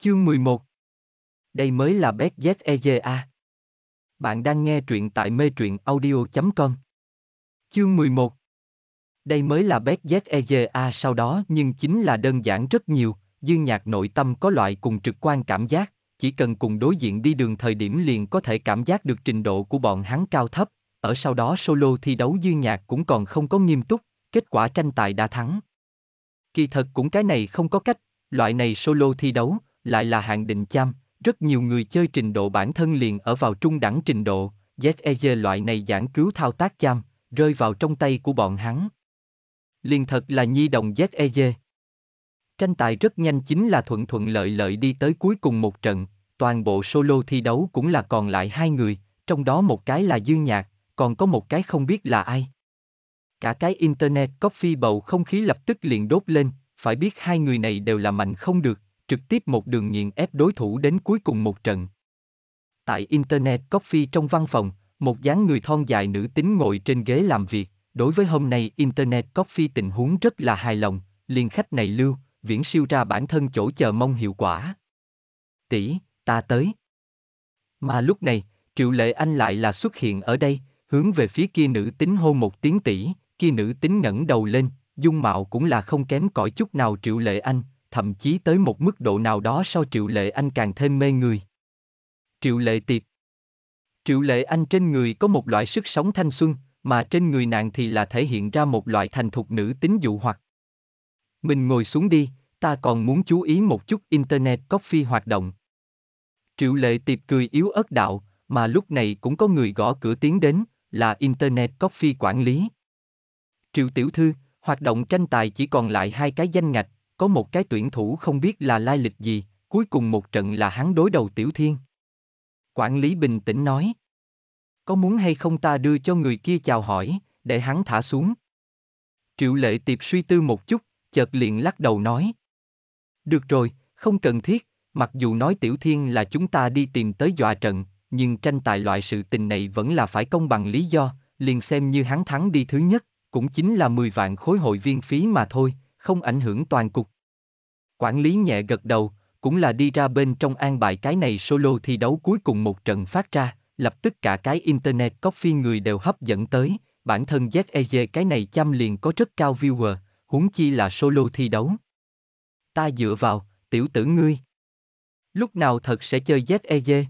Chương 11 Đây mới là BetZEGA. Bạn đang nghe truyện tại mê truyện audio.com. Chương 11 Đây mới là BetZEGA sau đó nhưng chính là đơn giản rất nhiều, Dư nhạc nội tâm có loại cùng trực quan cảm giác, chỉ cần cùng đối diện đi đường thời điểm liền có thể cảm giác được trình độ của bọn hắn cao thấp, ở sau đó solo thi đấu dư nhạc cũng còn không có nghiêm túc, kết quả tranh tài đã thắng. Kỳ thật cũng cái này không có cách, loại này solo thi đấu, lại là hạng định cham, rất nhiều người chơi trình độ bản thân liền ở vào trung đẳng trình độ, ZEG loại này giảng cứu thao tác cham, rơi vào trong tay của bọn hắn. Liền thật là nhi đồng ZEG. Tranh tài rất nhanh chính là thuận thuận lợi lợi đi tới cuối cùng một trận, toàn bộ solo thi đấu cũng là còn lại hai người, trong đó một cái là Dương Nhạc, còn có một cái không biết là ai. Cả cái Internet Coffee bầu không khí lập tức liền đốt lên, phải biết hai người này đều là mạnh không được, trực tiếp một đường nghiền ép đối thủ đến cuối cùng một trận. Tại Internet Coffee trong văn phòng, một dáng người thon dài nữ tính ngồi trên ghế làm việc, đối với hôm nay Internet Coffee tình huống rất là hài lòng, liền khách này lưu, viễn siêu ra bản thân chỗ chờ mong hiệu quả. Tỷ, ta tới. Mà lúc này, Triệu Lệ Anh lại là xuất hiện ở đây, hướng về phía kia nữ tính hô một tiếng tỷ, kia nữ tính ngẩng đầu lên, dung mạo cũng là không kém cỏi chút nào Triệu Lệ Anh, thậm chí tới một mức độ nào đó sau Triệu Lệ Anh càng thêm mê người. Triệu Lệ Tiệp Triệu Lệ Anh trên người có một loại sức sống thanh xuân, mà trên người nàng thì là thể hiện ra một loại thành thục nữ tính dụ hoặc. Mình ngồi xuống đi, ta còn muốn chú ý một chút Internet Coffee hoạt động. Triệu Lệ Tiệp cười yếu ớt đạo, mà lúc này cũng có người gõ cửa tiến đến, là Internet Coffee quản lý. Triệu Tiểu Thư, hoạt động tranh tài chỉ còn lại hai cái danh ngạch, có một cái tuyển thủ không biết là lai lịch gì, cuối cùng một trận là hắn đối đầu Tiểu Thiên. Quản lý bình tĩnh nói. Có muốn hay không ta đưa cho người kia chào hỏi, để hắn thả xuống. Triệu lệ tiệp suy tư một chút, chợt liền lắc đầu nói. Được rồi, không cần thiết, mặc dù nói Tiểu Thiên là chúng ta đi tìm tới dọa trận, nhưng tranh tài loại sự tình này vẫn là phải công bằng lý do, liền xem như hắn thắng đi thứ nhất, cũng chính là 10 vạn khối hội viên phí mà thôi, không ảnh hưởng toàn cục. Quản lý nhẹ gật đầu, cũng là đi ra bên trong an bài cái này solo thi đấu cuối cùng một trận phát ra, lập tức cả cái Internet Coffee người đều hấp dẫn tới, bản thân ZEG cái này chăm liền có rất cao viewer, huống chi là solo thi đấu. Ta dựa vào, tiểu tử ngươi. Lúc nào thật sẽ chơi ZEG?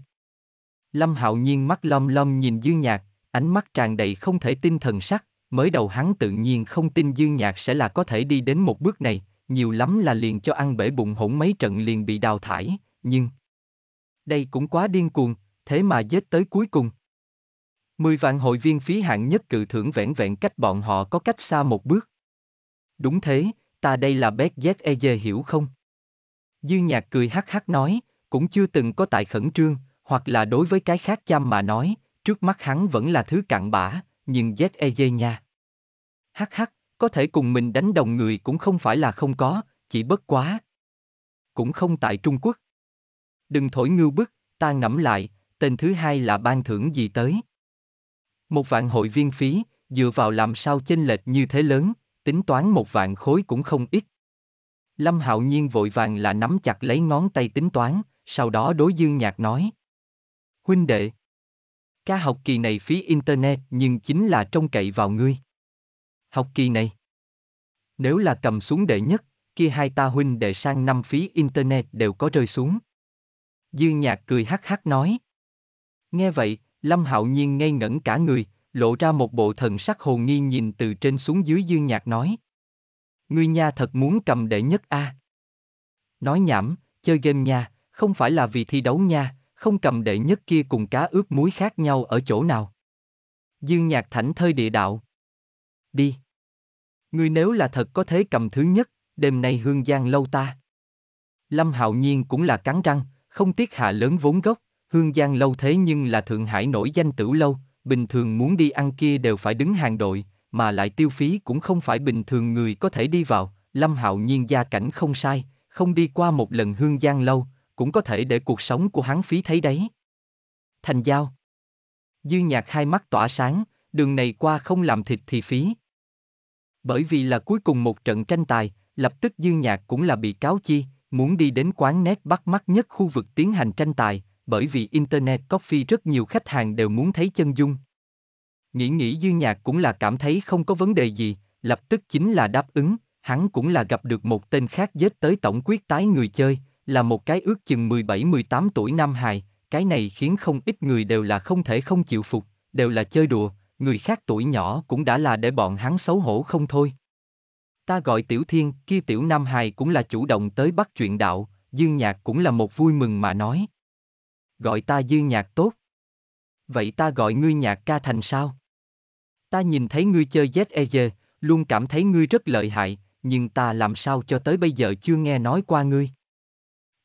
Lâm Hạo Nhiên mắt lom lom nhìn Dương Nhạc, ánh mắt tràn đầy không thể tin thần sắc, Mới đầu hắn tự nhiên không tin Dương Nhạc sẽ là có thể đi đến một bước này, nhiều lắm là liền cho ăn bể bụng hỗn mấy trận liền bị đào thải, nhưng... Đây cũng quá điên cuồng, thế mà giết tới cuối cùng. Mười vạn hội viên phí hạng nhất cự thưởng vẹn vẹn cách bọn họ có cách xa một bước. Đúng thế, ta đây là bé ZEJ hiểu không? Dư nhạc cười hắc hắc nói, cũng chưa từng có tại khẩn trương, hoặc là đối với cái khác chăm mà nói, trước mắt hắn vẫn là thứ cặn bã, nhưng e ZEJ nha. Hắc hắc, có thể cùng mình đánh đồng người cũng không phải là không có, chỉ bất quá. Cũng không tại Trung Quốc. Đừng thổi ngưu bức, ta ngẫm lại, tên thứ hai là ban thưởng gì tới. Một vạn hội viên phí, dựa vào làm sao chênh lệch như thế lớn, tính toán một vạn khối cũng không ít. Lâm Hạo Nhiên vội vàng là nắm chặt lấy ngón tay tính toán, sau đó đối Dương Nhạc nói. Huynh đệ, Ca học kỳ này phí Internet nhưng chính là trông cậy vào ngươi. Học kỳ này. Nếu là cầm xuống đệ nhất, kia hai ta huynh đệ sang năm phí Internet đều có rơi xuống. Dư nhạc cười hắc hắc nói. Nghe vậy, Lâm Hạo Nhiên ngây ngẩn cả người, lộ ra một bộ thần sắc hồ nghi nhìn từ trên xuống dưới dư nhạc nói. Ngươi nha thật muốn cầm đệ nhất a. À? Nói nhảm, chơi game nha, không phải là vì thi đấu nha, không cầm đệ nhất kia cùng cá ướp muối khác nhau ở chỗ nào. Dương nhạc thảnh thơi địa đạo. Đi. Ngươi nếu là thật có thế cầm thứ nhất, đêm nay hương giang lâu ta. Lâm Hạo Nhiên cũng là cắn răng, không tiếc hạ lớn vốn gốc, hương giang lâu thế nhưng là Thượng Hải nổi danh tử lâu, bình thường muốn đi ăn kia đều phải đứng hàng đội, mà lại tiêu phí cũng không phải bình thường người có thể đi vào, Lâm Hạo Nhiên gia cảnh không sai, không đi qua một lần hương giang lâu, cũng có thể để cuộc sống của hắn phí thấy đấy. Thành giao. Dư nhạc hai mắt tỏa sáng, đường này qua không làm thịt thì phí. Bởi vì là cuối cùng một trận tranh tài, lập tức dư nhạc cũng là bị cáo chi, muốn đi đến quán nét bắt mắt nhất khu vực tiến hành tranh tài, bởi vì Internet Coffee rất nhiều khách hàng đều muốn thấy chân dung. Nghĩ nghĩ dư nhạc cũng là cảm thấy không có vấn đề gì, lập tức chính là đáp ứng, hắn cũng là gặp được một tên khác dết tới tổng quyết tái người chơi, là một cái ước chừng 17-18 tuổi nam hài, cái này khiến không ít người đều là không thể không chịu phục, đều là chơi đùa, người khác tuổi nhỏ cũng đã là để bọn hắn xấu hổ không thôi. Ta gọi Tiểu Thiên, kia Tiểu Nam Hài cũng là chủ động tới bắt chuyện đạo, Dương Nhạc cũng là một vui mừng mà nói. Gọi ta Dương Nhạc tốt. Vậy ta gọi ngươi Nhạc ca thành sao? Ta nhìn thấy ngươi chơi ZEG, luôn cảm thấy ngươi rất lợi hại, nhưng ta làm sao cho tới bây giờ chưa nghe nói qua ngươi.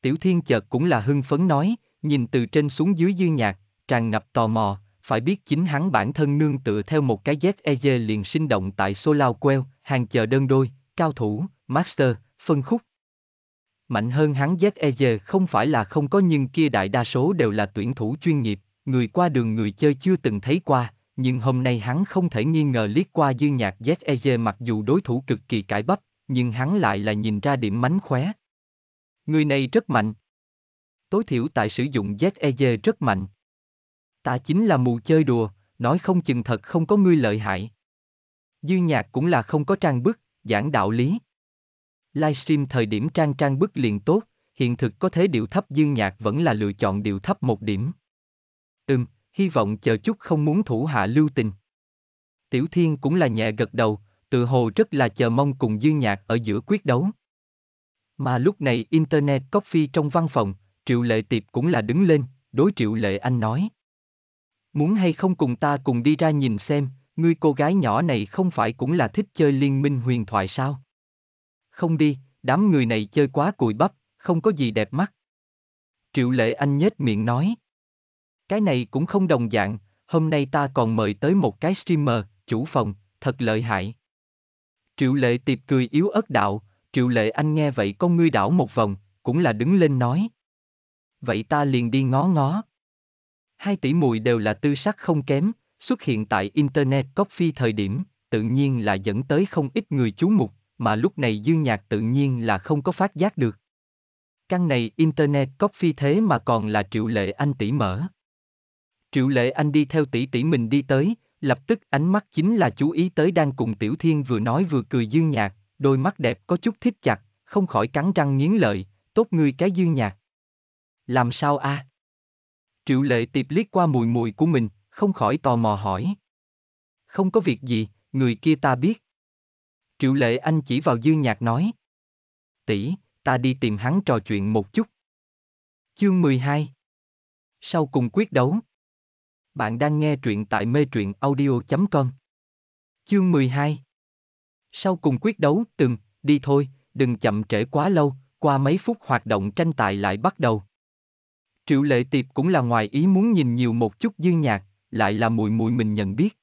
Tiểu Thiên chợt cũng là hưng phấn nói, nhìn từ trên xuống dưới dư nhạc, tràn ngập tò mò, phải biết chính hắn bản thân nương tựa theo một cái ZEJ liền sinh động tại lao Queo, hàng chờ đơn đôi, cao thủ, master, phân khúc. Mạnh hơn hắn ZEJ không phải là không có nhưng kia đại đa số đều là tuyển thủ chuyên nghiệp, người qua đường người chơi chưa từng thấy qua, nhưng hôm nay hắn không thể nghi ngờ liếc qua dư nhạc ZEJ mặc dù đối thủ cực kỳ cải bắp, nhưng hắn lại là nhìn ra điểm mánh khóe. Người này rất mạnh. Tối thiểu tại sử dụng ZEZ e rất mạnh. Ta chính là mù chơi đùa, nói không chừng thật không có ngươi lợi hại. Dư nhạc cũng là không có trang bức, giảng đạo lý. Livestream thời điểm trang trang bức liền tốt, hiện thực có thế điệu thấp dư nhạc vẫn là lựa chọn điệu thấp một điểm. Ừm, hy vọng chờ chút không muốn thủ hạ lưu tình. Tiểu Thiên cũng là nhẹ gật đầu, tự hồ rất là chờ mong cùng dư nhạc ở giữa quyết đấu. Mà lúc này Internet Coffee trong văn phòng, Triệu Lệ Tiệp cũng là đứng lên, đối Triệu Lệ Anh nói. Muốn hay không cùng ta cùng đi ra nhìn xem, ngươi cô gái nhỏ này không phải cũng là thích chơi liên minh huyền thoại sao? Không đi, đám người này chơi quá cùi bắp, không có gì đẹp mắt. Triệu Lệ Anh nhếch miệng nói. Cái này cũng không đồng dạng, hôm nay ta còn mời tới một cái streamer, chủ phòng, thật lợi hại. Triệu Lệ Tiệp cười yếu ớt đạo, Triệu lệ anh nghe vậy con ngươi đảo một vòng, cũng là đứng lên nói. Vậy ta liền đi ngó ngó. Hai tỷ mùi đều là tư sắc không kém, xuất hiện tại Internet Coffee thời điểm, tự nhiên là dẫn tới không ít người chú mục, mà lúc này Dương Nhạc tự nhiên là không có phát giác được. Căn này Internet Coffee thế mà còn là Triệu Lệ Anh tỷ mở. Triệu Lệ Anh đi theo tỷ tỷ mình đi tới, lập tức ánh mắt chính là chú ý tới đang cùng Tiểu Thiên vừa nói vừa cười Dương Nhạc, đôi mắt đẹp có chút thích chặt, không khỏi cắn răng nghiến lợi, tốt ngươi cái dương nhạc. Làm sao a? À? Triệu lệ tiệp liếc qua mùi mùi của mình, không khỏi tò mò hỏi. Không có việc gì, người kia ta biết. Triệu lệ anh chỉ vào dương nhạc nói. Tỷ, ta đi tìm hắn trò chuyện một chút. Chương 12 Sau cùng quyết đấu Bạn đang nghe truyện tại mê truyện audio.com Chương 12 sau cùng quyết đấu, từng, đi thôi, đừng chậm trễ quá lâu, qua mấy phút hoạt động tranh tài lại bắt đầu. Triệu Lệ Tiệp cũng là ngoài ý muốn nhìn nhiều một chút dương nhạc, lại là mùi mùi mình nhận biết.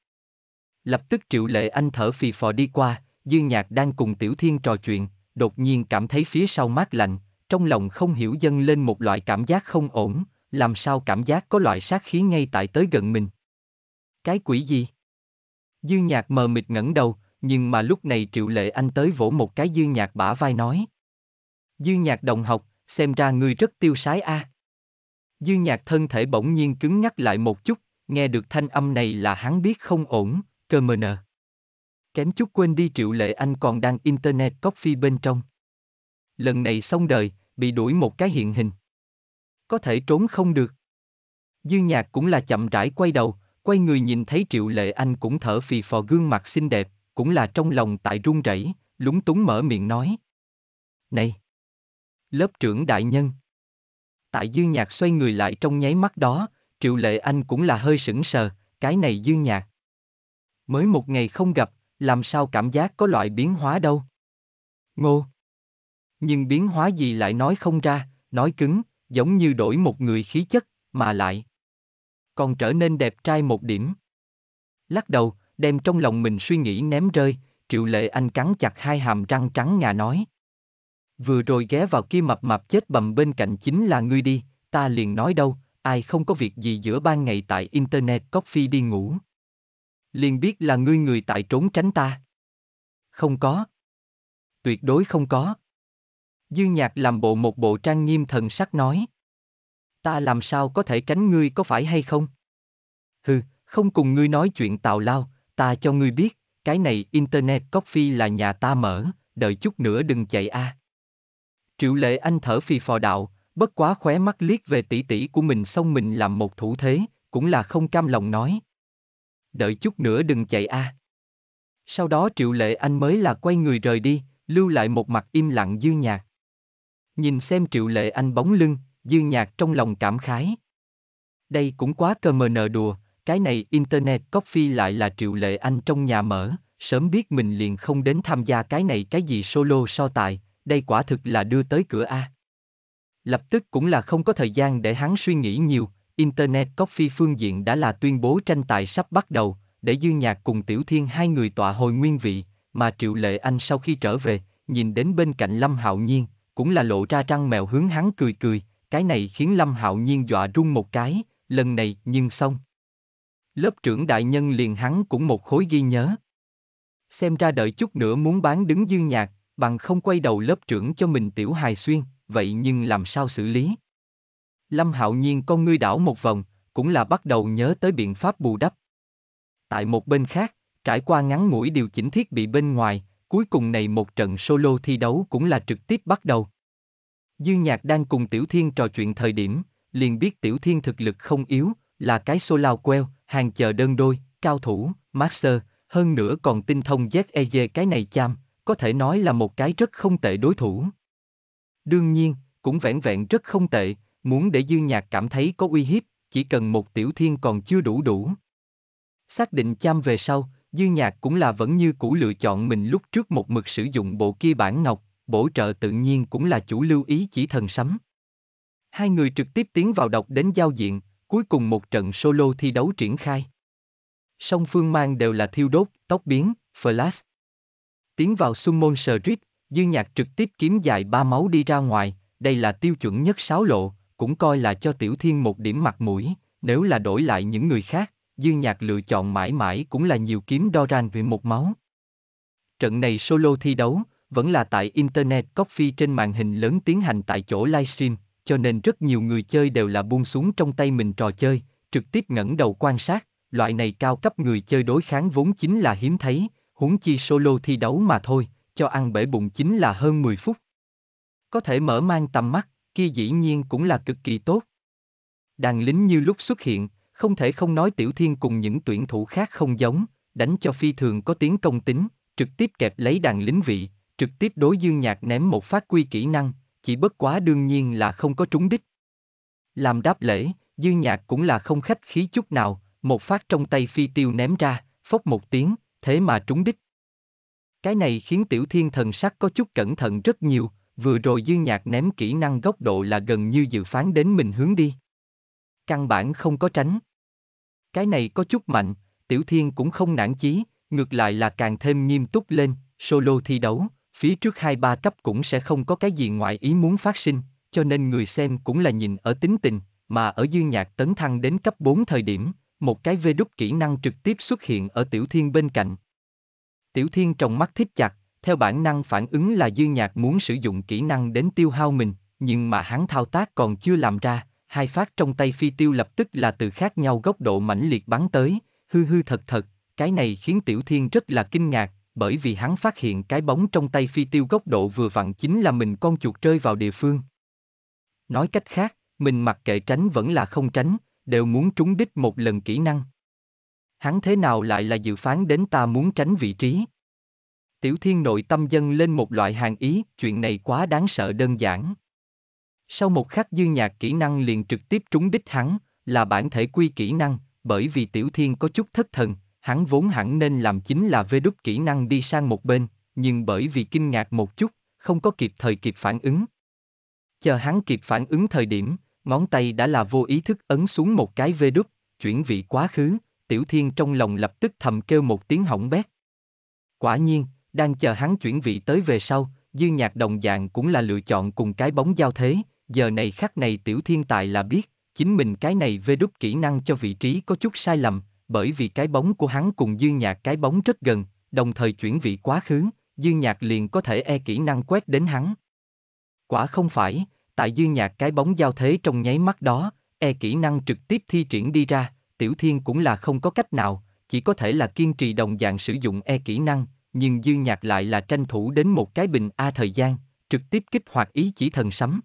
Lập tức Triệu Lệ Anh thở phì phò đi qua, dương nhạc đang cùng Tiểu Thiên trò chuyện, đột nhiên cảm thấy phía sau mát lạnh, trong lòng không hiểu dâng lên một loại cảm giác không ổn, làm sao cảm giác có loại sát khí ngay tại tới gần mình. Cái quỷ gì? Dương nhạc mờ mịt ngẩng đầu, nhưng mà lúc này Triệu Lệ Anh tới vỗ một cái dư Nhạc bả vai nói. dư Nhạc đồng học, xem ra ngươi rất tiêu sái a. À. Dương Nhạc thân thể bỗng nhiên cứng nhắc lại một chút, nghe được thanh âm này là hắn biết không ổn, cơ mờ nờ. Kém chút quên đi Triệu Lệ Anh còn đang Internet Coffee bên trong. Lần này xong đời, bị đuổi một cái hiện hình. Có thể trốn không được. dư Nhạc cũng là chậm rãi quay đầu, quay người nhìn thấy Triệu Lệ Anh cũng thở phì phò gương mặt xinh đẹp, cũng là trong lòng tại run rẩy, lúng túng mở miệng nói. Này! Lớp trưởng đại nhân! Tại Dương Nhạc xoay người lại trong nháy mắt đó, Triệu Lệ Anh cũng là hơi sững sờ, cái này Dương Nhạc. Mới một ngày không gặp, làm sao cảm giác có loại biến hóa đâu. Ngô! Nhưng biến hóa gì lại nói không ra, nói cứng, giống như đổi một người khí chất, mà lại. Còn trở nên đẹp trai một điểm. Lắc đầu, đem trong lòng mình suy nghĩ ném rơi, Triệu Lệ Anh cắn chặt hai hàm răng trắng ngà nói. Vừa rồi ghé vào kia mập mập chết bầm bên cạnh chính là ngươi đi, ta liền nói đâu, ai không có việc gì giữa ban ngày tại Internet Coffee đi ngủ. Liền biết là ngươi người tại trốn tránh ta. Không có. Tuyệt đối không có. Dư nhạc làm bộ một bộ trang nghiêm thần sắc nói. Ta làm sao có thể tránh ngươi có phải hay không? Hừ, không cùng ngươi nói chuyện tào lao, ta cho ngươi biết, cái này Internet Coffee là nhà ta mở, đợi chút nữa đừng chạy a. À. Triệu lệ anh thở phì phò đạo, bất quá khóe mắt liếc về tỷ tỷ của mình xong mình làm một thủ thế, cũng là không cam lòng nói. Đợi chút nữa đừng chạy a. À. Sau đó triệu lệ anh mới là quay người rời đi, lưu lại một mặt im lặng dư nhạc. Nhìn xem triệu lệ anh bóng lưng, dư nhạc trong lòng cảm khái. Đây cũng quá cơ mờ nờ đùa, cái này Internet Coffee lại là Triệu Lệ Anh trong nhà mở, sớm biết mình liền không đến tham gia cái này cái gì solo so tài, đây quả thực là đưa tới cửa A. Lập tức cũng là không có thời gian để hắn suy nghĩ nhiều, Internet Coffee phương diện đã là tuyên bố tranh tài sắp bắt đầu, để Dư Nhạc cùng Tiểu Thiên hai người tọa hồi nguyên vị, mà Triệu Lệ Anh sau khi trở về, nhìn đến bên cạnh Lâm Hạo Nhiên, cũng là lộ ra trăng mèo hướng hắn cười cười, cái này khiến Lâm Hạo Nhiên dọa run một cái, lần này nhưng xong. Lớp trưởng đại nhân liền hắn cũng một khối ghi nhớ. Xem ra đợi chút nữa muốn bán đứng dương nhạc, bằng không quay đầu lớp trưởng cho mình tiểu hài xuyên, vậy nhưng làm sao xử lý? Lâm Hạo Nhiên con ngươi đảo một vòng, cũng là bắt đầu nhớ tới biện pháp bù đắp. Tại một bên khác, trải qua ngắn mũi điều chỉnh thiết bị bên ngoài, cuối cùng này một trận solo thi đấu cũng là trực tiếp bắt đầu. Dư Nhạc đang cùng Tiểu Thiên trò chuyện thời điểm, liền biết Tiểu Thiên thực lực không yếu, là cái lao queo, hàng chờ đơn đôi, cao thủ, master, hơn nữa còn tinh thông ZEG cái này cham, có thể nói là một cái rất không tệ đối thủ. Đương nhiên, cũng vẹn vẹn rất không tệ, muốn để Dương Nhạc cảm thấy có uy hiếp, chỉ cần một tiểu thiên còn chưa đủ đủ. Xác định cham về sau, Dương Nhạc cũng là vẫn như cũ lựa chọn mình lúc trước một mực sử dụng bộ kia bản ngọc, bổ trợ tự nhiên cũng là chủ lưu ý chỉ thần sấm. Hai người trực tiếp tiến vào đọc đến giao diện, Cuối cùng một trận solo thi đấu triển khai. Song phương mang đều là thiêu đốt, tóc biến, flash. Tiến vào Summon Street, Dư Nhạc trực tiếp kiếm dài ba máu đi ra ngoài, đây là tiêu chuẩn nhất sáo lộ, cũng coi là cho Tiểu Thiên một điểm mặt mũi, nếu là đổi lại những người khác, Dư Nhạc lựa chọn mãi mãi cũng là nhiều kiếm đo Doran về một máu. Trận này solo thi đấu, vẫn là tại Internet Coffee trên màn hình lớn tiến hành tại chỗ livestream, cho nên rất nhiều người chơi đều là buông xuống trong tay mình trò chơi, trực tiếp ngẩng đầu quan sát, loại này cao cấp người chơi đối kháng vốn chính là hiếm thấy, huống chi solo thi đấu mà thôi, cho ăn bể bụng chính là hơn 10 phút. Có thể mở mang tầm mắt, kia dĩ nhiên cũng là cực kỳ tốt. Đàn lính như lúc xuất hiện, không thể không nói Tiểu Thiên cùng những tuyển thủ khác không giống, đánh cho phi thường có tiếng công tính, trực tiếp kẹp lấy đàn lính vị, trực tiếp đối dương nhạc ném một phát quy kỹ năng, chỉ bất quá đương nhiên là không có trúng đích. Làm đáp lễ, dư nhạc cũng là không khách khí chút nào, một phát trong tay phi tiêu ném ra, phốc một tiếng, thế mà trúng đích. Cái này khiến tiểu thiên thần sắc có chút cẩn thận rất nhiều, vừa rồi dư nhạc ném kỹ năng góc độ là gần như dự phán đến mình hướng đi. Căn bản không có tránh. Cái này có chút mạnh, tiểu thiên cũng không nản chí, ngược lại là càng thêm nghiêm túc lên, solo thi đấu, phía trước hai ba cấp cũng sẽ không có cái gì ngoại ý muốn phát sinh, cho nên người xem cũng là nhìn ở tính tình, mà ở dương nhạc tấn thăng đến cấp 4 thời điểm, một cái vê đúc kỹ năng trực tiếp xuất hiện ở tiểu thiên bên cạnh. Tiểu thiên trong mắt thích chặt, theo bản năng phản ứng là dương nhạc muốn sử dụng kỹ năng đến tiêu hao mình, nhưng mà hắn thao tác còn chưa làm ra, hai phát trong tay phi tiêu lập tức là từ khác nhau góc độ mãnh liệt bắn tới, hư hư thật thật, cái này khiến tiểu thiên rất là kinh ngạc, bởi vì hắn phát hiện cái bóng trong tay phi tiêu góc độ vừa vặn chính là mình con chuột rơi vào địa phương. Nói cách khác, mình mặc kệ tránh vẫn là không tránh, đều muốn trúng đích một lần kỹ năng. Hắn thế nào lại là dự phán đến ta muốn tránh vị trí? Tiểu thiên nội tâm dân lên một loại hàng ý, chuyện này quá đáng sợ đơn giản. Sau một khắc dư nhạc kỹ năng liền trực tiếp trúng đích hắn, là bản thể quy kỹ năng, bởi vì tiểu thiên có chút thất thần, Hắn vốn hẳn nên làm chính là vê đúc kỹ năng đi sang một bên, nhưng bởi vì kinh ngạc một chút, không có kịp thời kịp phản ứng. Chờ hắn kịp phản ứng thời điểm, ngón tay đã là vô ý thức ấn xuống một cái vê đúc, chuyển vị quá khứ, tiểu thiên trong lòng lập tức thầm kêu một tiếng hỏng bét. Quả nhiên, đang chờ hắn chuyển vị tới về sau, dư nhạc đồng dạng cũng là lựa chọn cùng cái bóng giao thế, giờ này khắc này tiểu thiên tài là biết, chính mình cái này vê đúc kỹ năng cho vị trí có chút sai lầm, bởi vì cái bóng của hắn cùng Dương Nhạc cái bóng rất gần, đồng thời chuyển vị quá khứ, Dương Nhạc liền có thể e kỹ năng quét đến hắn. Quả không phải, tại Dương Nhạc cái bóng giao thế trong nháy mắt đó, e kỹ năng trực tiếp thi triển đi ra, Tiểu Thiên cũng là không có cách nào, chỉ có thể là kiên trì đồng dạng sử dụng e kỹ năng, nhưng Dương Nhạc lại là tranh thủ đến một cái bình A thời gian, trực tiếp kích hoạt ý chỉ thần sấm.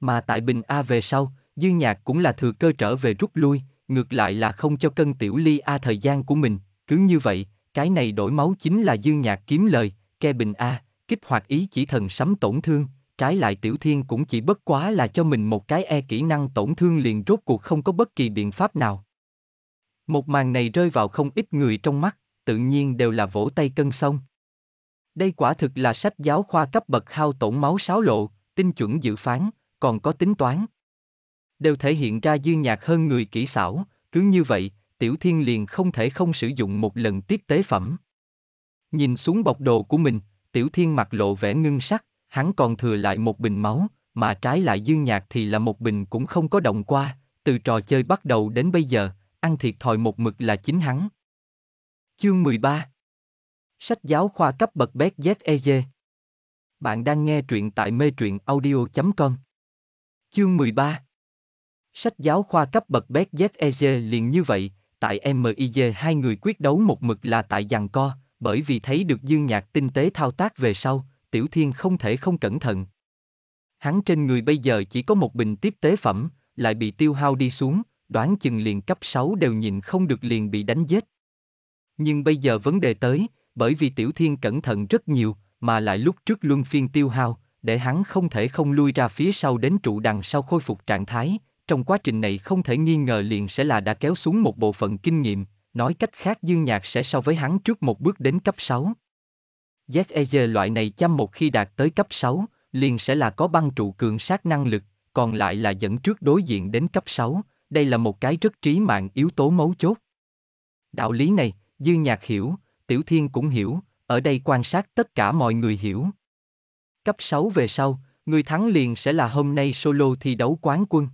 Mà tại bình A về sau, Dương Nhạc cũng là thừa cơ trở về rút lui, ngược lại là không cho cân tiểu ly a thời gian của mình, cứ như vậy, cái này đổi máu chính là dương nhạc kiếm lời, ke bình a, kích hoạt ý chỉ thần sấm tổn thương, trái lại tiểu thiên cũng chỉ bất quá là cho mình một cái e kỹ năng tổn thương liền rốt cuộc không có bất kỳ biện pháp nào. Một màn này rơi vào không ít người trong mắt, tự nhiên đều là vỗ tay cân xong. Đây quả thực là sách giáo khoa cấp bậc hao tổn máu sáo lộ, tinh chuẩn dự phán, còn có tính toán, đều thể hiện ra duyên nhạc hơn người kỹ xảo, cứ như vậy, Tiểu Thiên liền không thể không sử dụng một lần tiếp tế phẩm. Nhìn xuống bọc đồ của mình, Tiểu Thiên mặt lộ vẻ ngưng sắc, hắn còn thừa lại một bình máu, mà trái lại dương nhạc thì là một bình cũng không có động qua, từ trò chơi bắt đầu đến bây giờ, ăn thiệt thòi một mực là chính hắn. Chương 13 Sách giáo khoa cấp bậc BZEG e Bạn đang nghe truyện tại mê truyện audio.com Chương 13 Sách giáo khoa cấp bậc BZEG liền như vậy, tại MIG hai người quyết đấu một mực là tại giằng co, bởi vì thấy được dương nhạc tinh tế thao tác về sau, tiểu thiên không thể không cẩn thận. Hắn trên người bây giờ chỉ có một bình tiếp tế phẩm, lại bị tiêu hao đi xuống, đoán chừng liền cấp 6 đều nhìn không được liền bị đánh giết. Nhưng bây giờ vấn đề tới, bởi vì tiểu thiên cẩn thận rất nhiều, mà lại lúc trước luân phiên tiêu hao, để hắn không thể không lui ra phía sau đến trụ đằng sau khôi phục trạng thái, trong quá trình này không thể nghi ngờ liền sẽ là đã kéo xuống một bộ phận kinh nghiệm, nói cách khác Dương Nhạc sẽ so với hắn trước một bước đến cấp 6. ZEG loại này chăm một khi đạt tới cấp 6, liền sẽ là có băng trụ cường sát năng lực, còn lại là dẫn trước đối diện đến cấp 6, đây là một cái rất trí mạng yếu tố mấu chốt. Đạo lý này, Dương Nhạc hiểu, Tiểu Thiên cũng hiểu, ở đây quan sát tất cả mọi người hiểu. Cấp 6 về sau, người thắng liền sẽ là hôm nay solo thi đấu quán quân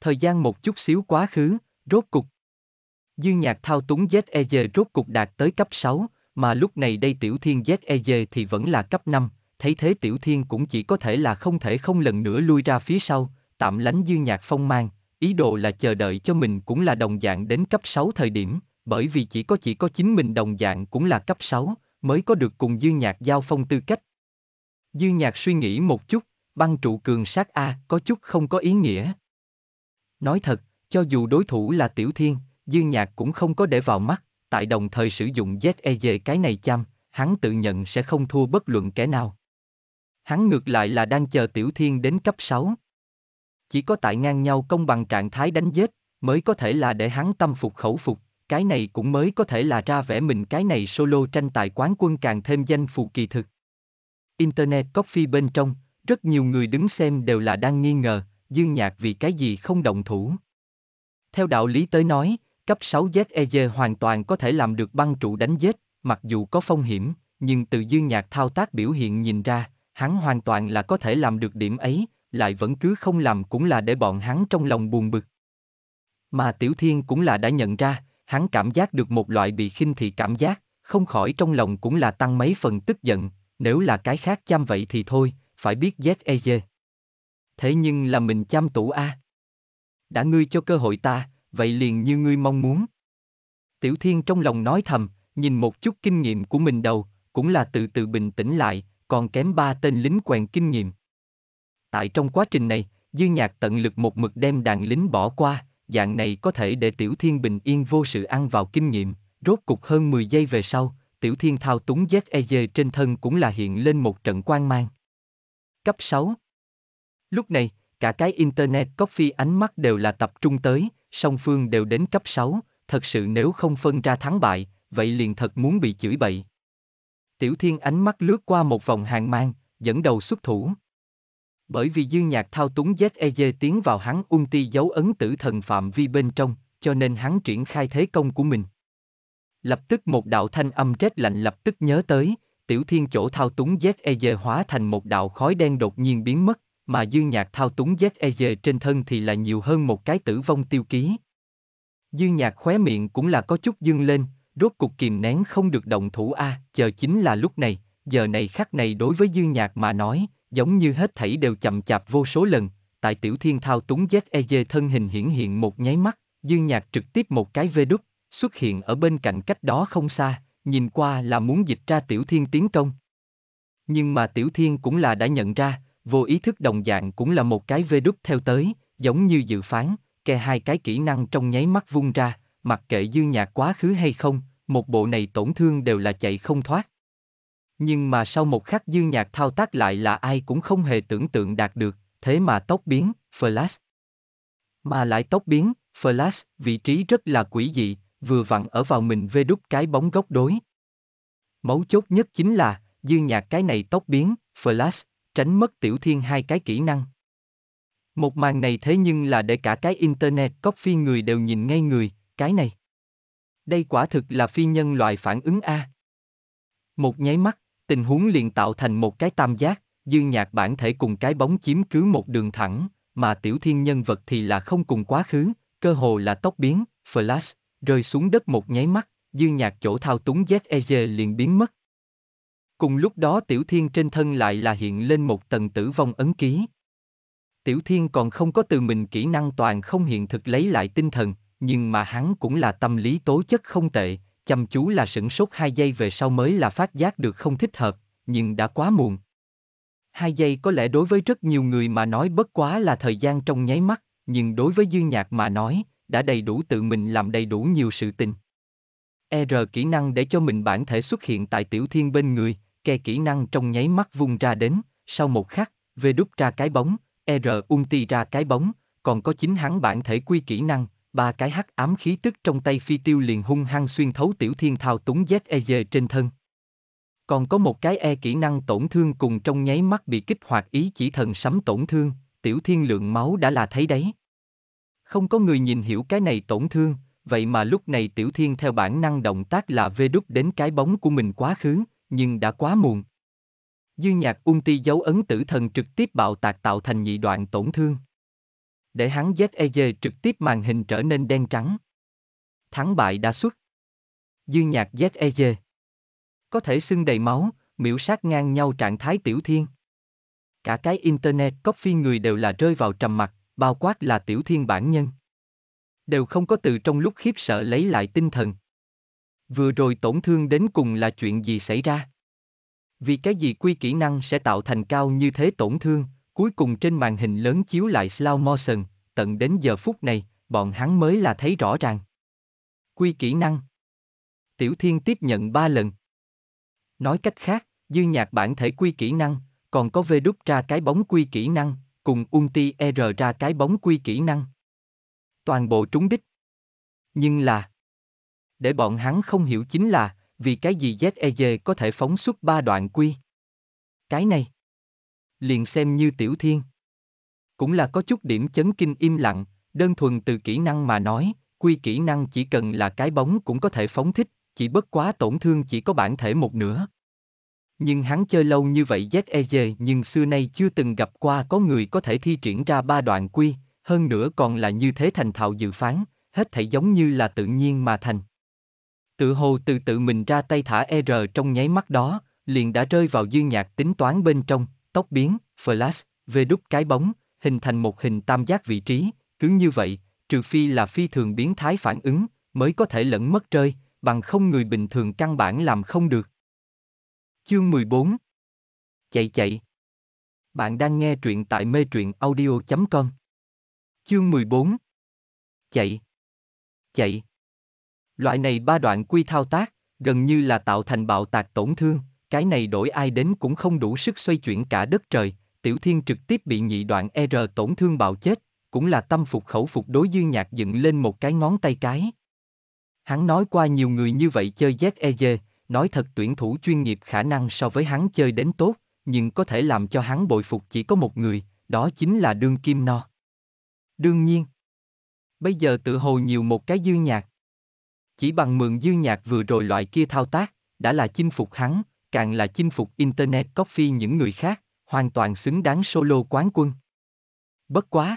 thời gian một chút xíu quá khứ, rốt cục. Dương nhạc thao túng ZEG rốt cục đạt tới cấp 6, mà lúc này đây tiểu thiên ZEG thì vẫn là cấp 5, thấy thế tiểu thiên cũng chỉ có thể là không thể không lần nữa lui ra phía sau, tạm lánh dương nhạc phong mang, ý đồ là chờ đợi cho mình cũng là đồng dạng đến cấp 6 thời điểm, bởi vì chỉ có chỉ có chính mình đồng dạng cũng là cấp 6, mới có được cùng dương nhạc giao phong tư cách. Dương nhạc suy nghĩ một chút, băng trụ cường sát A có chút không có ý nghĩa, Nói thật, cho dù đối thủ là Tiểu Thiên, Dương Nhạc cũng không có để vào mắt, tại đồng thời sử dụng ZEJ cái này chăm, hắn tự nhận sẽ không thua bất luận kẻ nào. Hắn ngược lại là đang chờ Tiểu Thiên đến cấp 6. Chỉ có tại ngang nhau công bằng trạng thái đánh giết, mới có thể là để hắn tâm phục khẩu phục, cái này cũng mới có thể là ra vẻ mình cái này solo tranh tài quán quân càng thêm danh phù kỳ thực. Internet Coffee bên trong, rất nhiều người đứng xem đều là đang nghi ngờ, dư Nhạc vì cái gì không động thủ. Theo đạo lý tới nói, cấp 6 ZEZ hoàn toàn có thể làm được băng trụ đánh giết, mặc dù có phong hiểm, nhưng từ dư Nhạc thao tác biểu hiện nhìn ra, hắn hoàn toàn là có thể làm được điểm ấy, lại vẫn cứ không làm cũng là để bọn hắn trong lòng buồn bực. Mà Tiểu Thiên cũng là đã nhận ra, hắn cảm giác được một loại bị khinh thị cảm giác, không khỏi trong lòng cũng là tăng mấy phần tức giận, nếu là cái khác chăm vậy thì thôi, phải biết ZEZ thế nhưng là mình chăm tủ a. À. Đã ngươi cho cơ hội ta, vậy liền như ngươi mong muốn. Tiểu Thiên trong lòng nói thầm, nhìn một chút kinh nghiệm của mình đầu, cũng là từ từ bình tĩnh lại, còn kém ba tên lính quèn kinh nghiệm. Tại trong quá trình này, Dư Nhạc tận lực một mực đem đàn lính bỏ qua, dạng này có thể để Tiểu Thiên bình yên vô sự ăn vào kinh nghiệm, rốt cục hơn 10 giây về sau, Tiểu Thiên thao túng ZEG trên thân cũng là hiện lên một trận quang mang. Cấp 6 Lúc này, cả cái Internet Coffee ánh mắt đều là tập trung tới, song phương đều đến cấp 6, thật sự nếu không phân ra thắng bại, vậy liền thật muốn bị chửi bậy. Tiểu Thiên ánh mắt lướt qua một vòng hàng mang, dẫn đầu xuất thủ. Bởi vì Dương Nhạc thao túng ZEJ e tiến vào hắn ung ti dấu ấn tử thần phạm vi bên trong, cho nên hắn triển khai thế công của mình. Lập tức một đạo thanh âm rét lạnh lập tức nhớ tới, Tiểu Thiên chỗ thao túng ZEJ e hóa thành một đạo khói đen đột nhiên biến mất, mà Dương Nhạc thao túng ZEG e trên thân thì là nhiều hơn một cái tử vong tiêu ký. Dương Nhạc khóe miệng cũng là có chút dương lên, rốt cục kìm nén không được động thủ a, à, chờ chính là lúc này, giờ này khắc này đối với Dương Nhạc mà nói, giống như hết thảy đều chậm chạp vô số lần, tại Tiểu Thiên thao túng ZEG e thân hình hiển hiện một nháy mắt, Dương Nhạc trực tiếp một cái vê đúc, xuất hiện ở bên cạnh cách đó không xa, nhìn qua là muốn dịch ra Tiểu Thiên tiến công. Nhưng mà Tiểu Thiên cũng là đã nhận ra, vô ý thức đồng dạng cũng là một cái vê đúc theo tới, giống như dự phán, kè hai cái kỹ năng trong nháy mắt vung ra, mặc kệ dư nhạc quá khứ hay không, một bộ này tổn thương đều là chạy không thoát. Nhưng mà sau một khắc dư nhạc thao tác lại là ai cũng không hề tưởng tượng đạt được, thế mà tốc biến, flash. Mà lại tốc biến, flash, vị trí rất là quỷ dị, vừa vặn ở vào mình vê đúc cái bóng góc đối. Mấu chốt nhất chính là, dư nhạc cái này tốc biến, flash, tránh mất tiểu thiên hai cái kỹ năng. Một màn này thế nhưng là để cả cái internet có phi người đều nhìn ngay người, cái này. Đây quả thực là phi nhân loại phản ứng A. Một nháy mắt, tình huống liền tạo thành một cái tam giác, dư nhạc bản thể cùng cái bóng chiếm cứ một đường thẳng, mà tiểu thiên nhân vật thì là không cùng quá khứ, cơ hồ là tốc biến, flash, rơi xuống đất một nháy mắt, dư nhạc chỗ thao túng ZEG liền biến mất, Cùng lúc đó Tiểu Thiên trên thân lại là hiện lên một tầng tử vong ấn ký. Tiểu Thiên còn không có từ mình kỹ năng toàn không hiện thực lấy lại tinh thần, nhưng mà hắn cũng là tâm lý tố chất không tệ, chăm chú là sửng sốt hai giây về sau mới là phát giác được không thích hợp, nhưng đã quá muộn. Hai giây có lẽ đối với rất nhiều người mà nói bất quá là thời gian trong nháy mắt, nhưng đối với dư nhạc mà nói, đã đầy đủ tự mình làm đầy đủ nhiều sự tình. R kỹ năng để cho mình bản thể xuất hiện tại tiểu thiên bên người, kè kỹ năng trong nháy mắt vung ra đến, sau một khắc, về đúc ra cái bóng, R Unti ra cái bóng, còn có chính hắn bản thể quy kỹ năng, ba cái hắc ám khí tức trong tay phi tiêu liền hung hăng xuyên thấu tiểu thiên thao túng ZEG trên thân. Còn có một cái E kỹ năng tổn thương cùng trong nháy mắt bị kích hoạt ý chỉ thần sấm tổn thương, tiểu thiên lượng máu đã là thấy đấy. Không có người nhìn hiểu cái này tổn thương, vậy mà lúc này tiểu thiên theo bản năng động tác là vê đúc đến cái bóng của mình quá khứ, nhưng đã quá muộn. Dư nhạc ung ti dấu ấn tử thần trực tiếp bạo tạc tạo thành nhị đoạn tổn thương. Để hắn ZEG trực tiếp màn hình trở nên đen trắng. Thắng bại đã xuất. Dư nhạc ZEG. Có thể xưng đầy máu, miễu sát ngang nhau trạng thái tiểu thiên. Cả cái internet copy người đều là rơi vào trầm mặc, bao quát là tiểu thiên bản nhân. Đều không có từ trong lúc khiếp sợ lấy lại tinh thần, Vừa rồi tổn thương đến cùng là chuyện gì xảy ra? Vì cái gì quy kỹ năng sẽ tạo thành cao như thế tổn thương, cuối cùng trên màn hình lớn chiếu lại slow motion, tận đến giờ phút này, bọn hắn mới là thấy rõ ràng. Quy kỹ năng Tiểu Thiên tiếp nhận ba lần. Nói cách khác, dư nhạc bản thể quy kỹ năng, còn có vê đúc ra cái bóng quy kỹ năng, cùng Unti e R ra cái bóng quy kỹ năng. Toàn bộ trúng đích. Nhưng là, để bọn hắn không hiểu chính là, vì cái gì ZEG có thể phóng xuất ba đoạn quy. Cái này, liền xem như tiểu thiên. Cũng là có chút điểm chấn kinh im lặng, đơn thuần từ kỹ năng mà nói, quy kỹ năng chỉ cần là cái bóng cũng có thể phóng thích, chỉ bất quá tổn thương chỉ có bản thể một nửa. Nhưng hắn chơi lâu như vậy ZEG nhưng xưa nay chưa từng gặp qua có người có thể thi triển ra ba đoạn quy, hơn nữa còn là như thế thành thạo dự phán, hết thảy giống như là tự nhiên mà thành. Tự hồ từ tự mình ra tay thả e R trong nháy mắt đó, liền đã rơi vào dương nhạc tính toán bên trong, tóc biến, flash, về đúc cái bóng, hình thành một hình tam giác vị trí, cứ như vậy, trừ phi là phi thường biến thái phản ứng, mới có thể lẫn mất rơi, bằng không người bình thường căn bản làm không được. Chương 14 Chạy chạy Bạn đang nghe truyện tại mê truyện audio.com Chương 14 Chạy Chạy Loại này ba đoạn quy thao tác, gần như là tạo thành bạo tạc tổn thương, cái này đổi ai đến cũng không đủ sức xoay chuyển cả đất trời, Tiểu Thiên trực tiếp bị nhị đoạn R tổn thương bạo chết, cũng là tâm phục khẩu phục đối dư nhạc dựng lên một cái ngón tay cái. Hắn nói qua nhiều người như vậy chơi ZEG, nói thật tuyển thủ chuyên nghiệp khả năng so với hắn chơi đến tốt, nhưng có thể làm cho hắn bồi phục chỉ có một người, đó chính là đương kim no. Đương nhiên, bây giờ tự hồ nhiều một cái dư nhạc, chỉ bằng mượn dư nhạc vừa rồi loại kia thao tác, đã là chinh phục hắn, càng là chinh phục Internet Coffee những người khác, hoàn toàn xứng đáng solo quán quân. Bất quá.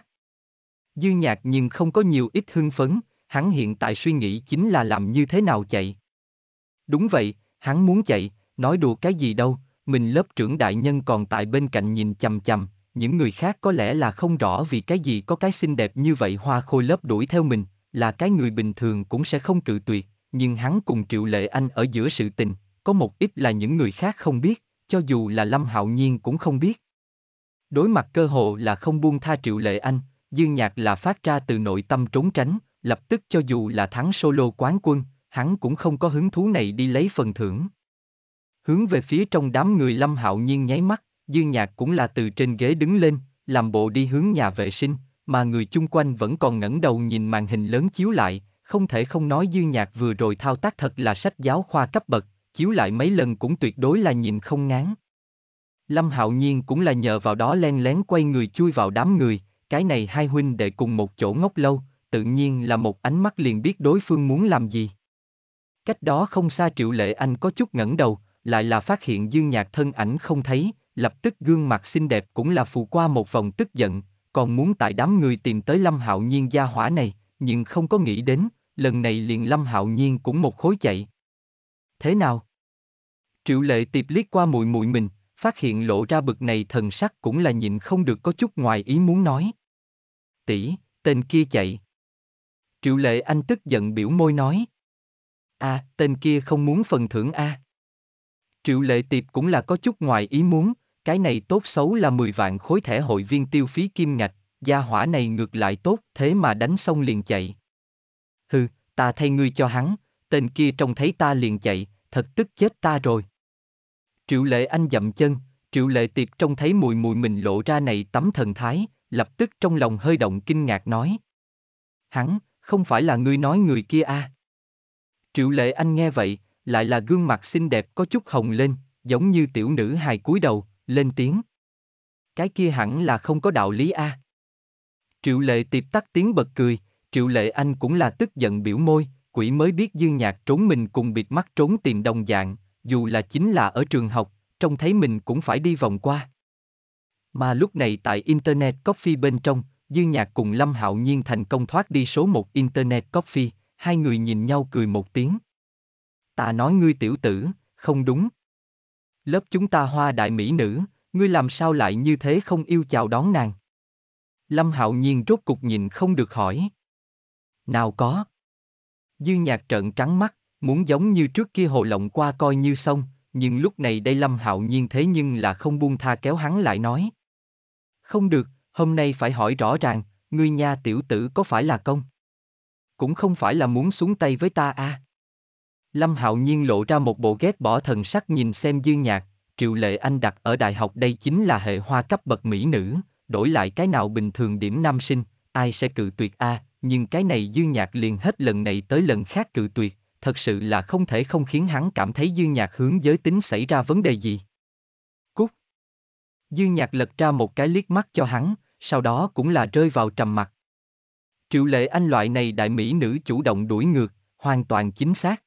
Dư nhạc nhưng không có nhiều ít hưng phấn, hắn hiện tại suy nghĩ chính là làm như thế nào chạy. Đúng vậy, hắn muốn chạy, nói đùa cái gì đâu, mình lớp trưởng đại nhân còn tại bên cạnh nhìn chầm chầm, những người khác có lẽ là không rõ vì cái gì có cái xinh đẹp như vậy hoa khôi lớp đuổi theo mình, là cái người bình thường cũng sẽ không cự tuyệt, nhưng hắn cùng Triệu Lệ Anh ở giữa sự tình, có một ít là những người khác không biết, cho dù là Lâm Hạo Nhiên cũng không biết. Đối mặt cơ hội là không buông tha Triệu Lệ Anh, Dương Nhạc là phát ra từ nội tâm trốn tránh, lập tức cho dù là thắng solo quán quân, hắn cũng không có hứng thú này đi lấy phần thưởng. Hướng về phía trong đám người Lâm Hạo Nhiên nháy mắt, Dương Nhạc cũng là từ trên ghế đứng lên, làm bộ đi hướng nhà vệ sinh, mà người chung quanh vẫn còn ngẩng đầu nhìn màn hình lớn chiếu lại, không thể không nói dư nhạc vừa rồi thao tác thật là sách giáo khoa cấp bậc, chiếu lại mấy lần cũng tuyệt đối là nhìn không ngán. Lâm Hạo Nhiên cũng là nhờ vào đó len lén quay người chui vào đám người, cái này hai huynh đệ cùng một chỗ ngốc lâu, tự nhiên là một ánh mắt liền biết đối phương muốn làm gì. Cách đó không xa Triệu Lệ Anh có chút ngẩng đầu, lại là phát hiện Dương Nhạc thân ảnh không thấy, lập tức gương mặt xinh đẹp cũng là phụ qua một vòng tức giận, còn muốn tại đám người tìm tới Lâm Hạo Nhiên gia hỏa này, nhưng không có nghĩ đến, lần này liền Lâm Hạo Nhiên cũng một khối chạy. Thế nào? Triệu Lệ tiệp liếc qua mùi mùi mình, phát hiện lộ ra bực này thần sắc cũng là nhịn không được có chút ngoài ý muốn nói. Tỷ, tên kia chạy. Triệu Lệ Anh tức giận biểu môi nói. À, tên kia không muốn phần thưởng a. À. Triệu Lệ tiệp cũng là có chút ngoài ý muốn, cái này tốt xấu là 10 vạn khối thẻ hội viên tiêu phí kim ngạch, gia hỏa này ngược lại tốt thế mà đánh xong liền chạy. Hừ, ta thay ngươi cho hắn, tên kia trông thấy ta liền chạy, thật tức chết ta rồi. Triệu lệ anh dậm chân, triệu lệ tiệp trông thấy mùi mùi mình lộ ra này tấm thần thái, lập tức trong lòng hơi động kinh ngạc nói. Hắn, không phải là ngươi nói người kia a? À? Triệu lệ anh nghe vậy, lại là gương mặt xinh đẹp có chút hồng lên, giống như tiểu nữ hài cúi đầu, lên tiếng. Cái kia hẳn là không có đạo lý a. À. Triệu lệ tiệp tắt tiếng bật cười, triệu lệ anh cũng là tức giận biểu môi, quỷ mới biết dương nhạc trốn mình cùng bịt mắt trốn tìm đồng dạng, dù là chính là ở trường học, trông thấy mình cũng phải đi vòng qua. Mà lúc này tại Internet Coffee bên trong, Dương Nhạc cùng Lâm Hạo Nhiên thành công thoát đi số một Internet Coffee, hai người nhìn nhau cười một tiếng. Ta nói ngươi tiểu tử, không đúng lớp chúng ta hoa đại mỹ nữ, ngươi làm sao lại như thế không yêu chào đón nàng? Lâm Hạo Nhiên rốt cục nhìn không được hỏi. Nào có. Dư nhạc trợn trắng mắt, muốn giống như trước kia hồ lộng qua coi như xong, nhưng lúc này đây Lâm Hạo Nhiên thế nhưng là không buông tha kéo hắn lại nói. Không được, hôm nay phải hỏi rõ ràng, ngươi nha tiểu tử có phải là công? Cũng không phải là muốn xuống tay với ta a. À? Lâm Hạo Nhiên lộ ra một bộ ghét bỏ thần sắc nhìn xem Dương Nhạc, Triệu Lệ Anh đặt ở đại học đây chính là hệ hoa cấp bậc mỹ nữ, đổi lại cái nào bình thường điểm nam sinh, ai sẽ cự tuyệt a, nhưng cái này Dương Nhạc liền hết lần này tới lần khác cự tuyệt, thật sự là không thể không khiến hắn cảm thấy Dương Nhạc hướng giới tính xảy ra vấn đề gì. Cút. Dương Nhạc lật ra một cái liếc mắt cho hắn, sau đó cũng là rơi vào trầm mặc. Triệu Lệ Anh loại này đại mỹ nữ chủ động đuổi ngược, hoàn toàn chính xác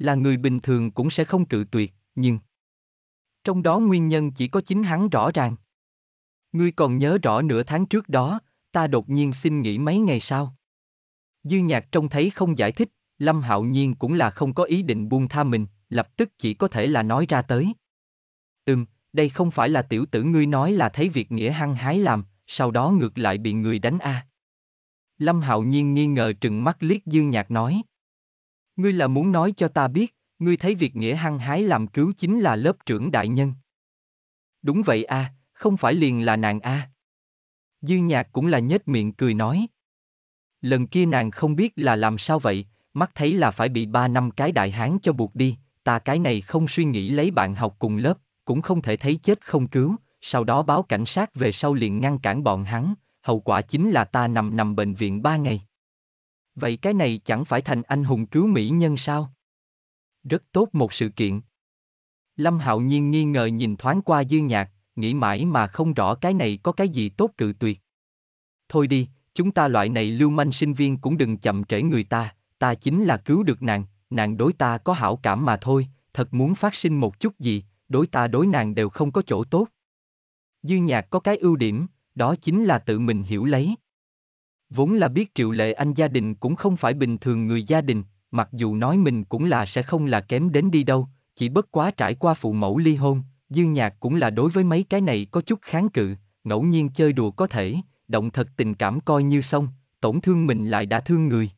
là người bình thường cũng sẽ không cự tuyệt, nhưng trong đó nguyên nhân chỉ có chính hắn rõ ràng. Ngươi còn nhớ rõ nửa tháng trước đó, ta đột nhiên xin nghỉ mấy ngày sau. Dư nhạc trông thấy không giải thích, Lâm Hạo Nhiên cũng là không có ý định buông tha mình, lập tức chỉ có thể là nói ra tới. Ừm, đây không phải là tiểu tử ngươi nói là thấy việc nghĩa hăng hái làm, sau đó ngược lại bị người đánh a. À. Lâm Hạo Nhiên nghi ngờ trừng mắt liếc Dư Nhạc nói. Ngươi là muốn nói cho ta biết, ngươi thấy việc nghĩa hăng hái làm cứu chính là lớp trưởng đại nhân. Đúng vậy a, à, không phải liền là nàng a. À. Dư nhạc cũng là nhếch miệng cười nói. Lần kia nàng không biết là làm sao vậy, mắt thấy là phải bị ba năm cái đại hán cho buộc đi, ta cái này không suy nghĩ lấy bạn học cùng lớp, cũng không thể thấy chết không cứu, sau đó báo cảnh sát về sau liền ngăn cản bọn hắn, hậu quả chính là ta nằm nằm bệnh viện ba ngày. Vậy cái này chẳng phải thành anh hùng cứu mỹ nhân sao? Rất tốt một sự kiện. Lâm Hạo Nhiên nghi ngờ nhìn thoáng qua dư nhạc, nghĩ mãi mà không rõ cái này có cái gì tốt cự tuyệt. Thôi đi, chúng ta loại này lưu manh sinh viên cũng đừng chậm trễ người ta, ta chính là cứu được nàng, nàng đối ta có hảo cảm mà thôi, thật muốn phát sinh một chút gì, đối ta đối nàng đều không có chỗ tốt. Dư nhạc có cái ưu điểm, đó chính là tự mình hiểu lấy, Vốn là biết Triệu Lệ Anh gia đình cũng không phải bình thường người gia đình, mặc dù nói mình cũng là sẽ không là kém đến đi đâu, chỉ bất quá trải qua phụ mẫu ly hôn, Dương Nhạc cũng là đối với mấy cái này có chút kháng cự, ngẫu nhiên chơi đùa có thể, động thật tình cảm coi như xong, tổn thương mình lại đã thương người.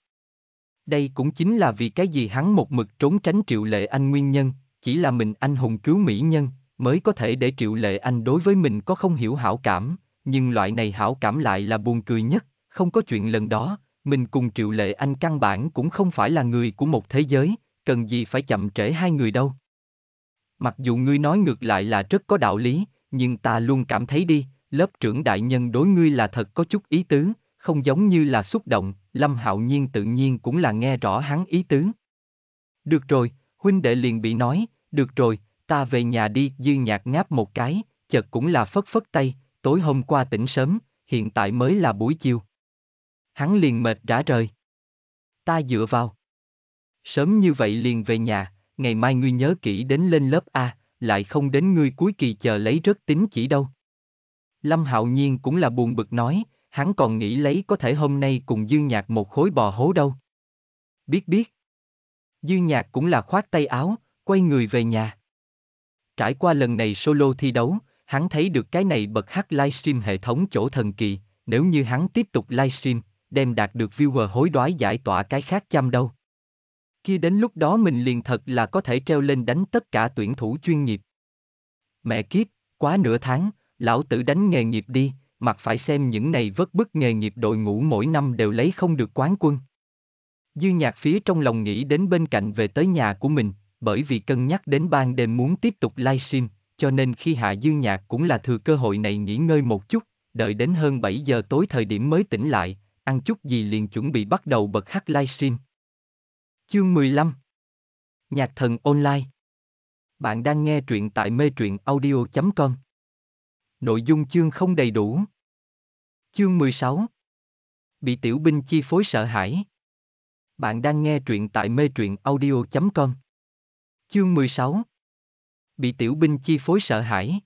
Đây cũng chính là vì cái gì hắn một mực trốn tránh Triệu Lệ Anh nguyên nhân, chỉ là mình anh hùng cứu mỹ nhân, mới có thể để Triệu Lệ Anh đối với mình có không hiểu hảo cảm, nhưng loại này hảo cảm lại là buồn cười nhất, không có chuyện lần đó, mình cùng Triệu Lệ Anh căn bản cũng không phải là người của một thế giới, cần gì phải chậm trễ hai người đâu. Mặc dù ngươi nói ngược lại là rất có đạo lý, nhưng ta luôn cảm thấy đi, lớp trưởng đại nhân đối ngươi là thật có chút ý tứ, không giống như là xúc động, Lâm Hạo Nhiên tự nhiên cũng là nghe rõ hắn ý tứ. Được rồi, huynh đệ liền bị nói, được rồi, ta về nhà đi, dư nhạc ngáp một cái, chợt cũng là phất phất tay, tối hôm qua tỉnh sớm, hiện tại mới là buổi chiều hắn liền mệt rã rời. Ta dựa vào. Sớm như vậy liền về nhà, ngày mai ngươi nhớ kỹ đến lên lớp A, lại không đến ngươi cuối kỳ chờ lấy rất tính chỉ đâu. Lâm Hạo Nhiên cũng là buồn bực nói, hắn còn nghĩ lấy có thể hôm nay cùng Dương Nhạc một khối bò hố đâu. Biết biết. Dương Nhạc cũng là khoát tay áo, quay người về nhà. Trải qua lần này solo thi đấu, hắn thấy được cái này bật hát livestream hệ thống chỗ thần kỳ, nếu như hắn tiếp tục livestream, đem đạt được viewer hối đoái giải tỏa cái khác chăm đâu. Khi đến lúc đó mình liền thật là có thể treo lên đánh tất cả tuyển thủ chuyên nghiệp. Mẹ kiếp, quá nửa tháng, lão tử đánh nghề nghiệp đi, mặc phải xem những này vất bức nghề nghiệp đội ngũ mỗi năm đều lấy không được quán quân. Dư nhạc phía trong lòng nghĩ đến bên cạnh về tới nhà của mình, bởi vì cân nhắc đến ban đêm muốn tiếp tục livestream, cho nên khi hạ dư nhạc cũng là thừa cơ hội này nghỉ ngơi một chút, đợi đến hơn 7 giờ tối thời điểm mới tỉnh lại, ăn chút gì liền chuẩn bị bắt đầu bật hát livestream. Chương 15 Nhạc thần online Bạn đang nghe truyện tại mê truyện audio.com Nội dung chương không đầy đủ Chương 16 Bị tiểu binh chi phối sợ hãi Bạn đang nghe truyện tại mê truyện audio.com Chương 16 Bị tiểu binh chi phối sợ hãi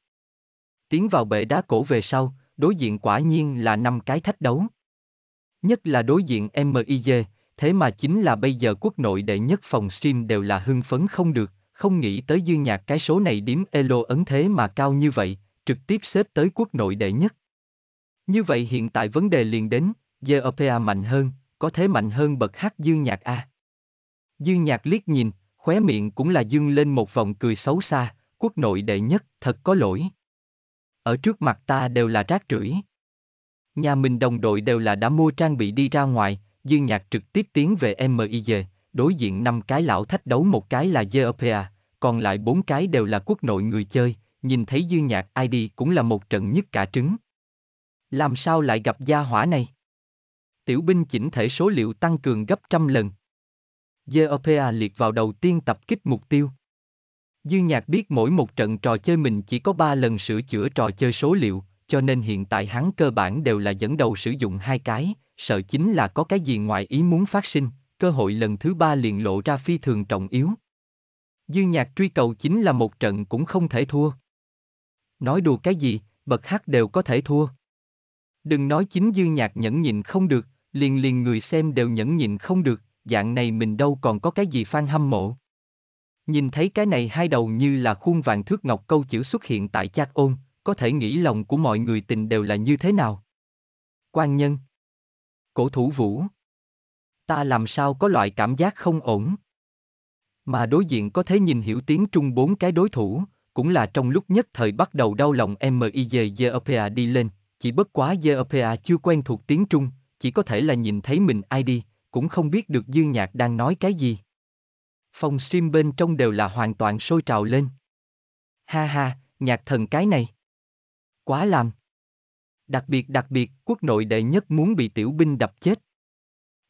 Tiến vào bệ đá cổ về sau, đối diện quả nhiên là năm cái thách đấu nhất là đối diện MIJ, thế mà chính là bây giờ quốc nội đệ nhất phòng stream đều là hưng phấn không được, không nghĩ tới dư nhạc cái số này điểm elo ấn thế mà cao như vậy, trực tiếp xếp tới quốc nội đệ nhất. Như vậy hiện tại vấn đề liền đến, GOPA mạnh hơn, có thế mạnh hơn bậc hát dư nhạc A. Dư nhạc liếc nhìn, khóe miệng cũng là dương lên một vòng cười xấu xa, quốc nội đệ nhất, thật có lỗi. Ở trước mặt ta đều là rác rưởi. Nhà mình đồng đội đều là đã mua trang bị đi ra ngoài, Dương Nhạc trực tiếp tiến về MIG, đối diện năm cái lão thách đấu một cái là GOPA, còn lại bốn cái đều là quốc nội người chơi, nhìn thấy Dương Nhạc ID cũng là một trận nhất cả trứng. Làm sao lại gặp gia hỏa này? Tiểu binh chỉnh thể số liệu tăng cường gấp trăm lần. GOPA liệt vào đầu tiên tập kích mục tiêu. Dương Nhạc biết mỗi một trận trò chơi mình chỉ có ba lần sửa chữa trò chơi số liệu, cho nên hiện tại hắn cơ bản đều là dẫn đầu sử dụng hai cái, sợ chính là có cái gì ngoài ý muốn phát sinh, cơ hội lần thứ ba liền lộ ra phi thường trọng yếu. Dư nhạc truy cầu chính là một trận cũng không thể thua. Nói đùa cái gì, bậc hắc đều có thể thua. Đừng nói chính dư nhạc nhẫn nhịn không được, liền liền người xem đều nhẫn nhịn không được, dạng này mình đâu còn có cái gì fan hâm mộ. Nhìn thấy cái này hai đầu như là khuôn vàng thước ngọc câu chữ xuất hiện tại chát ôn, có thể nghĩ lòng của mọi người tình đều là như thế nào. Quan nhân Cổ thủ vũ Ta làm sao có loại cảm giác không ổn. Mà đối diện có thể nhìn hiểu tiếng Trung bốn cái đối thủ, cũng là trong lúc nhất thời bắt đầu đau lòng MIJJPA đi lên, chỉ bất quá JPA chưa quen thuộc tiếng Trung, chỉ có thể là nhìn thấy mình ai đi, cũng không biết được Dương Nhạc đang nói cái gì. Phòng stream bên trong đều là hoàn toàn sôi trào lên. Ha ha, nhạc thần cái này. Quá làm. Đặc biệt đặc biệt, quốc nội đệ nhất muốn bị tiểu binh đập chết.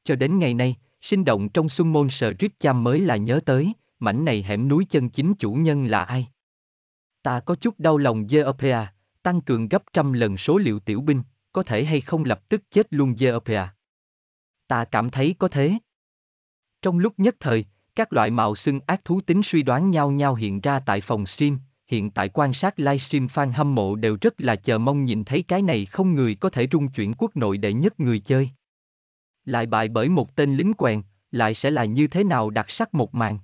Cho đến ngày nay, sinh động trong xuân môn sở rít cham mới là nhớ tới, mảnh này hẻm núi chân chính chủ nhân là ai. Ta có chút đau lòng Geopea, tăng cường gấp trăm lần số liệu tiểu binh, có thể hay không lập tức chết luôn Geopea. Ta cảm thấy có thế. Trong lúc nhất thời, các loại mạo xưng ác thú tính suy đoán nhau nhau hiện ra tại phòng stream, hiện tại quan sát livestream fan hâm mộ đều rất là chờ mong nhìn thấy cái này không người có thể rung chuyển quốc nội đệ nhất người chơi. Lại bại bởi một tên lính quèn, lại sẽ là như thế nào đặc sắc một màn.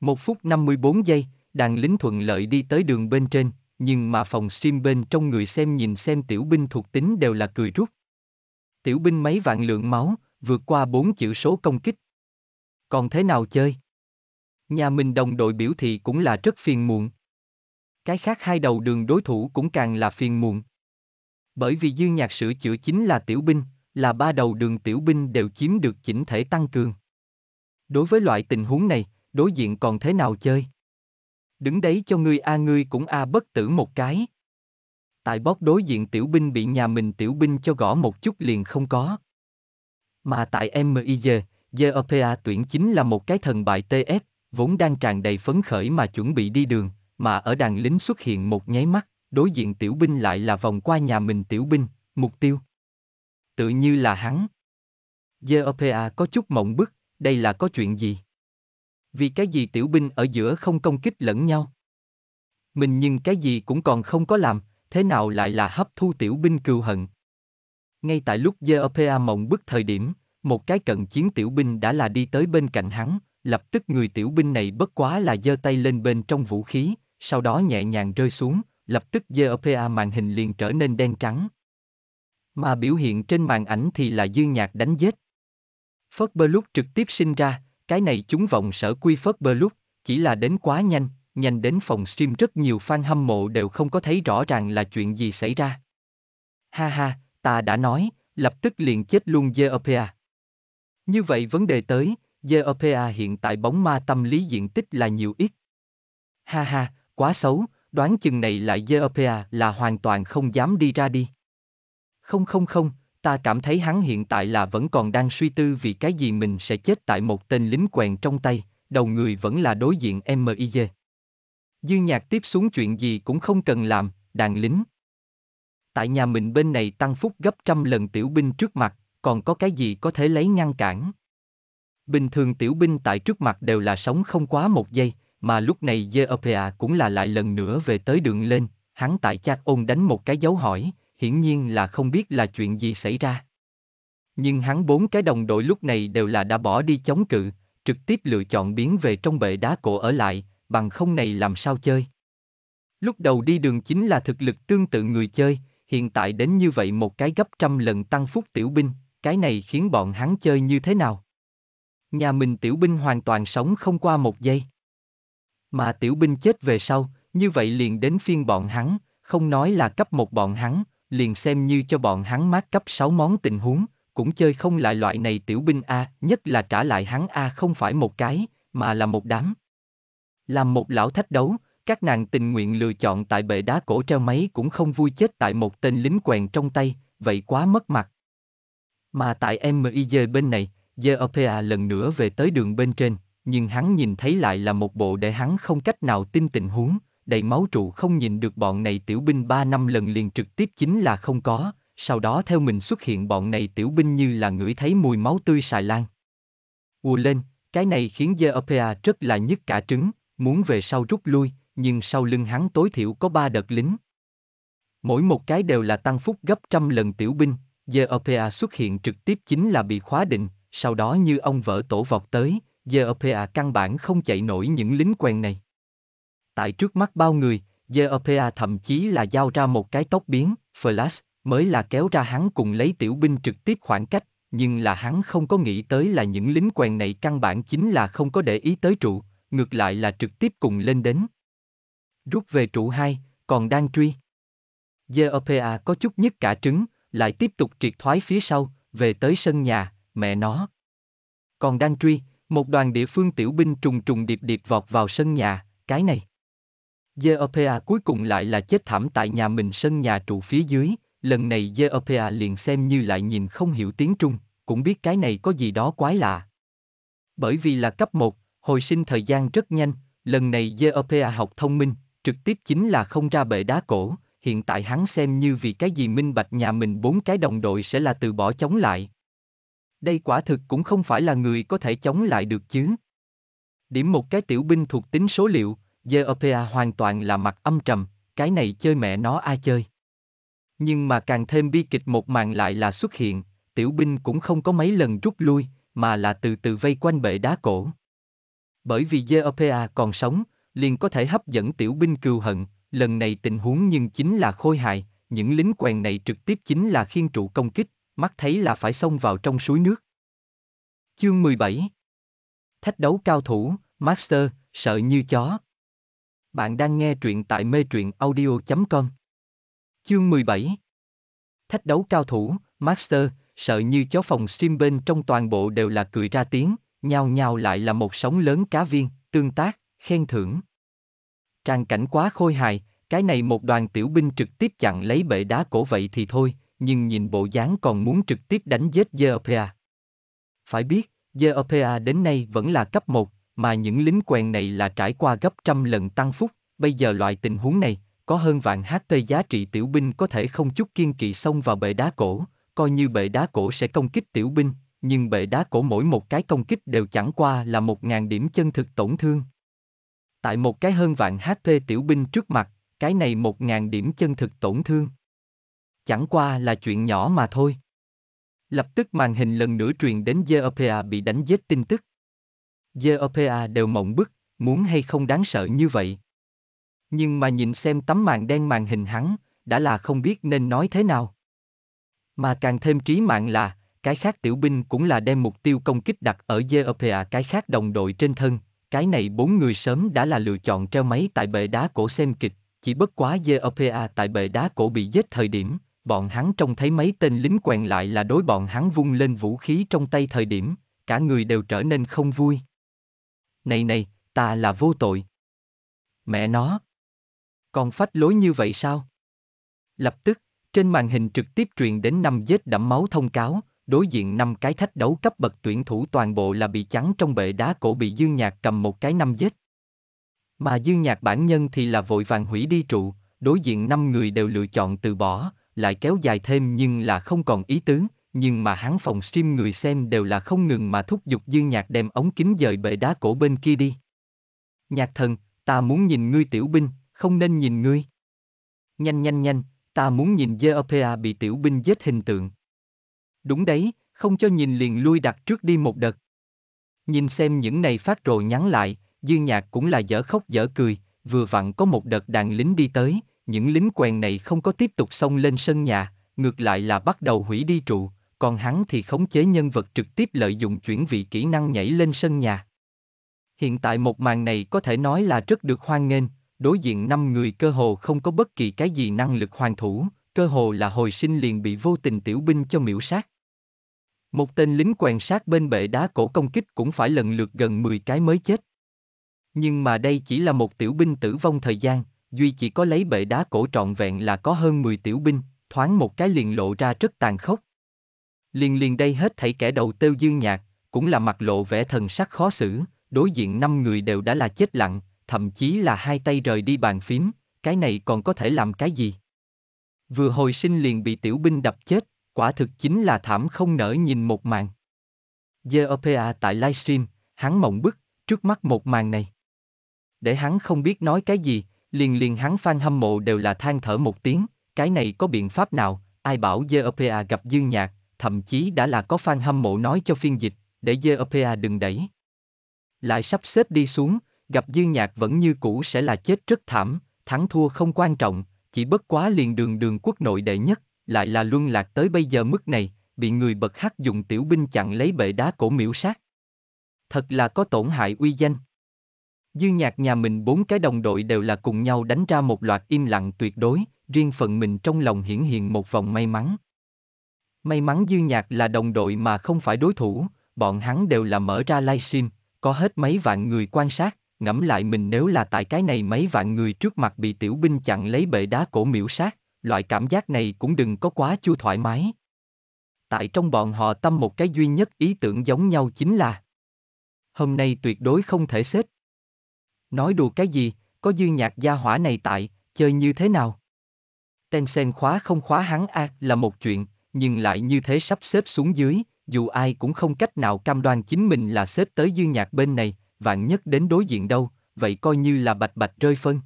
Một phút 54 giây, đàn lính thuận lợi đi tới đường bên trên, nhưng mà phòng stream bên trong người xem nhìn xem tiểu binh thuộc tính đều là cười rút. Tiểu binh mấy vạn lượng máu, vượt qua bốn chữ số công kích. Còn thế nào chơi? Nhà mình đồng đội biểu thị cũng là rất phiền muộn, cái khác hai đầu đường đối thủ cũng càng là phiền muộn. Bởi vì Dương Nhạc sửa chữa chính là tiểu binh, là ba đầu đường tiểu binh đều chiếm được chỉnh thể tăng cường. Đối với loại tình huống này, đối diện còn thế nào chơi? Đứng đấy cho ngươi a ngươi cũng a bất tử một cái. Tại bóp đối diện tiểu binh bị nhà mình tiểu binh cho gõ một chút liền không có. Mà tại MIJ, GOPA tuyển chính là một cái thần bại TF, vốn đang tràn đầy phấn khởi mà chuẩn bị đi đường, mà ở đàn lính xuất hiện một nháy mắt, đối diện tiểu binh lại là vòng qua nhà mình tiểu binh, mục tiêu. Tự như là hắn. Geopa có chút mộng bức, đây là có chuyện gì? Vì cái gì tiểu binh ở giữa không công kích lẫn nhau? Mình nhưng cái gì cũng còn không có làm, thế nào lại là hấp thu tiểu binh cừu hận? Ngay tại lúc Geopa mộng bức thời điểm, một cái cận chiến tiểu binh đã là đi tới bên cạnh hắn, lập tức người tiểu binh này bất quá là giơ tay lên bên trong vũ khí, sau đó nhẹ nhàng rơi xuống, lập tức GPA màn hình liền trở nên đen trắng. Mà biểu hiện trên màn ảnh thì là dương nhạc đánh giết. Phớt bơ lúc trực tiếp sinh ra, cái này chúng vọng sở quy phớt bơ lúc, chỉ là đến quá nhanh, nhanh đến phòng stream rất nhiều fan hâm mộ đều không có thấy rõ ràng là chuyện gì xảy ra. Ha ha, ta đã nói, lập tức liền chết luôn GPA. Như vậy vấn đề tới, GPA hiện tại bóng ma tâm lý diện tích là nhiều ít. Ha ha, quá xấu, đoán chừng này lại Geopea là hoàn toàn không dám đi ra đi. Không không không, ta cảm thấy hắn hiện tại là vẫn còn đang suy tư vì cái gì mình sẽ chết tại một tên lính quèn trong tay, đầu người vẫn là đối diện MIJ. Dư nhạc tiếp xuống chuyện gì cũng không cần làm, đàn lính. Tại nhà mình bên này tăng phúc gấp trăm lần tiểu binh trước mặt, còn có cái gì có thể lấy ngăn cản. Bình thường tiểu binh tại trước mặt đều là sống không quá một giây, mà lúc này Geopea cũng là lại lần nữa về tới đường lên, hắn tại chát ôn đánh một cái dấu hỏi, hiển nhiên là không biết là chuyện gì xảy ra. Nhưng hắn bốn cái đồng đội lúc này đều là đã bỏ đi chống cự, trực tiếp lựa chọn biến về trong bệ đá cổ ở lại, bằng không này làm sao chơi. Lúc đầu đi đường chính là thực lực tương tự người chơi, hiện tại đến như vậy một cái gấp trăm lần tăng phúc tiểu binh, cái này khiến bọn hắn chơi như thế nào? Nhà mình tiểu binh hoàn toàn sống không qua một giây. Mà tiểu binh chết về sau, như vậy liền đến phiên bọn hắn, không nói là cấp một bọn hắn, liền xem như cho bọn hắn mát cấp 6 món tình huống, cũng chơi không lại loại này tiểu binh A, nhất là trả lại hắn A không phải một cái, mà là một đám. Làm một lão thách đấu, các nàng tình nguyện lựa chọn tại bệ đá cổ treo máy cũng không vui chết tại một tên lính quèn trong tay, vậy quá mất mặt. Mà tại MIJ bên này, JOPA lần nữa về tới đường bên trên, nhưng hắn nhìn thấy lại là một bộ để hắn không cách nào tin tình huống, đầy máu trụ không nhìn được bọn này tiểu binh ba năm lần liền trực tiếp chính là không có, sau đó theo mình xuất hiện bọn này tiểu binh như là ngửi thấy mùi máu tươi xài lan. Ùa lên, cái này khiến Jeopea rất là nhức cả trứng, muốn về sau rút lui, nhưng sau lưng hắn tối thiểu có ba đợt lính. Mỗi một cái đều là tăng phúc gấp trăm lần tiểu binh, Jeopea xuất hiện trực tiếp chính là bị khóa định, sau đó như ông vỡ tổ vọt tới, GOPA căn bản không chạy nổi những lính quen này. Tại trước mắt bao người, GOPA thậm chí là giao ra một cái tóc biến, flash, mới là kéo ra hắn cùng lấy tiểu binh trực tiếp khoảng cách, nhưng là hắn không có nghĩ tới là những lính quen này căn bản chính là không có để ý tới trụ, ngược lại là trực tiếp cùng lên đến. Rút về trụ 2, còn đang truy. GOPA có chút nhất cả trứng, lại tiếp tục triệt thoái phía sau, về tới sân nhà, mẹ nó. Còn đang truy, một đoàn địa phương tiểu binh trùng trùng điệp điệp vọt vào sân nhà, cái này. Geopea cuối cùng lại là chết thảm tại nhà mình sân nhà trụ phía dưới, lần này Geopea liền xem như lại nhìn không hiểu tiếng Trung, cũng biết cái này có gì đó quái lạ. Bởi vì là cấp 1, hồi sinh thời gian rất nhanh, lần này Geopea học thông minh, trực tiếp chính là không ra bệ đá cổ, hiện tại hắn xem như vì cái gì minh bạch nhà mình bốn cái đồng đội sẽ là từ bỏ chống lại, đây quả thực cũng không phải là người có thể chống lại được chứ. Điểm một cái tiểu binh thuộc tính số liệu, GOPA e hoàn toàn là mặt âm trầm, cái này chơi mẹ nó ai chơi. Nhưng mà càng thêm bi kịch một màn lại là xuất hiện, tiểu binh cũng không có mấy lần rút lui, mà là từ từ vây quanh bệ đá cổ. Bởi vì GOPA e còn sống, liền có thể hấp dẫn tiểu binh cừu hận, lần này tình huống nhưng chính là khôi hại, những lính quèn này trực tiếp chính là khiên trụ công kích, mắt thấy là phải xông vào trong suối nước. Chương 17 Thách đấu cao thủ, Master, sợ như chó. Bạn đang nghe truyện tại mê truyện audio.com Chương 17 Thách đấu cao thủ, Master, sợ như chó phòng stream bên trong toàn bộ đều là cười ra tiếng, nhao nhào lại là một sóng lớn cá viên, tương tác, khen thưởng. Trang cảnh quá khôi hài, cái này một đoàn tiểu binh trực tiếp chặn lấy bệ đá cổ vậy thì thôi, nhưng nhìn bộ dáng còn muốn trực tiếp đánh giết Geopea. Phải biết, Geopea đến nay vẫn là cấp 1, mà những lính quen này là trải qua gấp trăm lần tăng phúc, bây giờ loại tình huống này, có hơn vạn HP giá trị tiểu binh có thể không chút kiên kỵ xông vào bệ đá cổ, coi như bệ đá cổ sẽ công kích tiểu binh, nhưng bệ đá cổ mỗi một cái công kích đều chẳng qua là một ngàn điểm chân thực tổn thương. Tại một cái hơn vạn HP tiểu binh trước mặt, cái này một ngàn điểm chân thực tổn thương chẳng qua là chuyện nhỏ mà thôi. Lập tức màn hình lần nữa truyền đến Geopea bị đánh giết tin tức. Geopea đều mộng bức, muốn hay không đáng sợ như vậy. Nhưng mà nhìn xem tấm màn đen màn hình hắn, đã là không biết nên nói thế nào. Mà càng thêm trí mạng là, cái khác tiểu binh cũng là đem mục tiêu công kích đặt ở Geopea cái khác đồng đội trên thân, cái này bốn người sớm đã là lựa chọn treo máy tại bệ đá cổ xem kịch, chỉ bất quá Geopea tại bệ đá cổ bị giết thời điểm, bọn hắn trông thấy mấy tên lính quèn lại là đối bọn hắn vung lên vũ khí trong tay thời điểm, cả người đều trở nên không vui. Này này, ta là vô tội. Mẹ nó. Còn phách lối như vậy sao? Lập tức, trên màn hình trực tiếp truyền đến năm vết đẫm máu thông cáo, đối diện năm cái thách đấu cấp bậc tuyển thủ toàn bộ là bị trắng trong bệ đá cổ bị Dương Nhạc cầm một cái năm vết. Mà Dương Nhạc bản nhân thì là vội vàng hủy đi trụ, đối diện năm người đều lựa chọn từ bỏ, lại kéo dài thêm nhưng là không còn ý tứ, nhưng mà hắn phòng stream người xem đều là không ngừng mà thúc giục dương nhạc đem ống kính dời bệ đá cổ bên kia đi. Nhạc thần, ta muốn nhìn ngươi tiểu binh, không nên nhìn ngươi. Nhanh nhanh nhanh, ta muốn nhìn Jeopea bị tiểu binh giết hình tượng. Đúng đấy, không cho nhìn liền lui đặt trước đi một đợt. Nhìn xem những này phát rồi nhắn lại, dương nhạc cũng là dở khóc dở cười, vừa vặn có một đợt đàn lính đi tới, những lính quèn này không có tiếp tục xông lên sân nhà, ngược lại là bắt đầu hủy đi trụ, còn hắn thì khống chế nhân vật trực tiếp lợi dụng chuyển vị kỹ năng nhảy lên sân nhà. Hiện tại một màn này có thể nói là rất được hoan nghênh, đối diện năm người cơ hồ không có bất kỳ cái gì năng lực hoàn thủ, cơ hồ là hồi sinh liền bị vô tình tiểu binh cho miễu sát. Một tên lính quèn sát bên bệ đá cổ công kích cũng phải lần lượt gần 10 cái mới chết. Nhưng mà đây chỉ là một tiểu binh tử vong thời gian, duy chỉ có lấy bệ đá cổ trọn vẹn là có hơn 10 tiểu binh, thoáng một cái liền lộ ra rất tàn khốc. Liền liền đây hết thảy kẻ đầu tiêu dương nhạc, cũng là mặt lộ vẻ thần sắc khó xử, đối diện năm người đều đã là chết lặng, thậm chí là hai tay rời đi bàn phím, cái này còn có thể làm cái gì? Vừa hồi sinh liền bị tiểu binh đập chết, quả thực chính là thảm không nỡ nhìn một màn. GOPA tại livestream, hắn mộng bức, trước mắt một màn này. Để hắn không biết nói cái gì, liền liền hắn phan hâm mộ đều là than thở một tiếng, cái này có biện pháp nào, ai bảo Jeopea gặp dương nhạc, thậm chí đã là có phan hâm mộ nói cho phiên dịch, để Jeopea đừng đẩy. Lại sắp xếp đi xuống, gặp dương nhạc vẫn như cũ sẽ là chết rất thảm, thắng thua không quan trọng, chỉ bất quá liền đường đường quốc nội đệ nhất, lại là luân lạc tới bây giờ mức này, bị người bật hắc dùng tiểu binh chặn lấy bệ đá cổ miễu sát. Thật là có tổn hại uy danh. Dư nhạc nhà mình bốn cái đồng đội đều là cùng nhau đánh ra một loạt im lặng tuyệt đối, riêng phần mình trong lòng hiển hiện một vòng may mắn. May mắn dư nhạc là đồng đội mà không phải đối thủ, bọn hắn đều là mở ra livestream, có hết mấy vạn người quan sát, ngẫm lại mình nếu là tại cái này mấy vạn người trước mặt bị tiểu binh chặn lấy bệ đá cổ miễu sát, loại cảm giác này cũng đừng có quá chua thoải mái. Tại trong bọn họ tâm một cái duy nhất ý tưởng giống nhau chính là Hôm nay tuyệt đối không thể xếp. Nói đùa cái gì, có dư nhạc gia hỏa này tại, chơi như thế nào? Tencent khóa không khóa hắn a là một chuyện, nhưng lại như thế sắp xếp xuống dưới, dù ai cũng không cách nào cam đoan chính mình là xếp tới dư nhạc bên này, vạn nhất đến đối diện đâu, vậy coi như là bạch bạch rơi phân.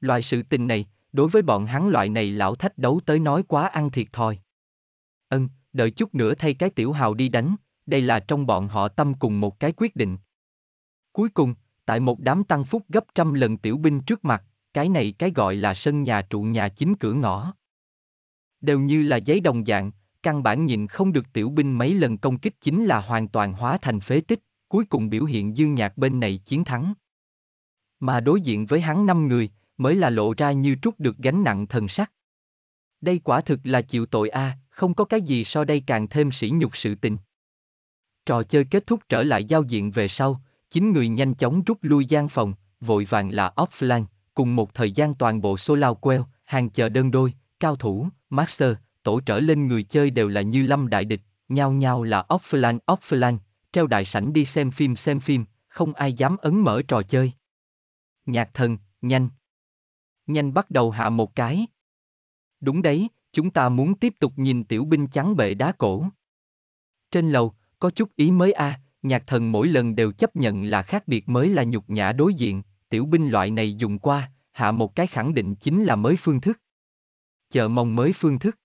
Loại sự tình này, đối với bọn hắn loại này lão thách đấu tới nói quá ăn thiệt thòi. Ân, ừ, đợi chút nữa thay cái tiểu hào đi đánh, đây là trong bọn họ tâm cùng một cái quyết định. Cuối cùng, tại một đám tăng phúc gấp trăm lần tiểu binh trước mặt, cái này cái gọi là sân nhà trụ nhà chính cửa ngõ. Đều như là giấy đồng dạng, căn bản nhìn không được tiểu binh mấy lần công kích chính là hoàn toàn hóa thành phế tích, cuối cùng biểu hiện dương nhạc bên này chiến thắng. Mà đối diện với hắn năm người, mới là lộ ra như trút được gánh nặng thần sắc. Đây quả thực là chịu tội a, à, không có cái gì so đây càng thêm sỉ nhục sự tình. Trò chơi kết thúc trở lại giao diện về sau, Chín người nhanh chóng rút lui gian phòng, vội vàng là offline, cùng một thời gian toàn bộ Solo lao queo, hàng chờ đơn đôi, cao thủ, master, tổ trở lên người chơi đều là như lâm đại địch, nhau nhau là offline offline, treo đại sảnh đi xem phim xem phim, không ai dám ấn mở trò chơi. Nhạc thần, nhanh. Nhanh bắt đầu hạ một cái. Đúng đấy, chúng ta muốn tiếp tục nhìn tiểu binh trắng bệ đá cổ. Trên lầu, có chút ý mới a, à, nhạc thần mỗi lần đều chấp nhận là khác biệt mới là nhục nhã đối diện, tiểu binh loại này dùng qua, hạ một cái khẳng định chính là mới phương thức. Chờ mong mới phương thức.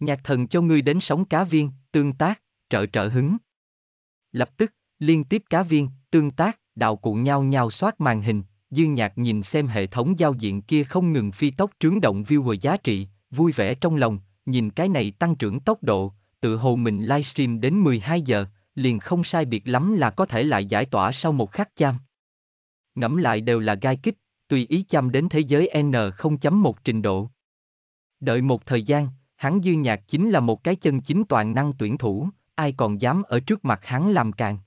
Nhạc thần cho ngươi đến sóng cá viên, tương tác, trợ trợ hứng. Lập tức, liên tiếp cá viên, tương tác, đạo cụ nhau nhau soát màn hình, dương nhạc nhìn xem hệ thống giao diện kia không ngừng phi tốc trướng động view hồi giá trị, vui vẻ trong lòng, nhìn cái này tăng trưởng tốc độ, tự hồ mình livestream đến 12 giờ, liền không sai biệt lắm là có thể lại giải tỏa sau một khắc cham. Ngẫm lại đều là gai kích, tùy ý chăm đến thế giới N0.1 trình độ. Đợi một thời gian, hắn dư nhạc chính là một cái chân chính toàn năng tuyển thủ, ai còn dám ở trước mặt hắn làm càng.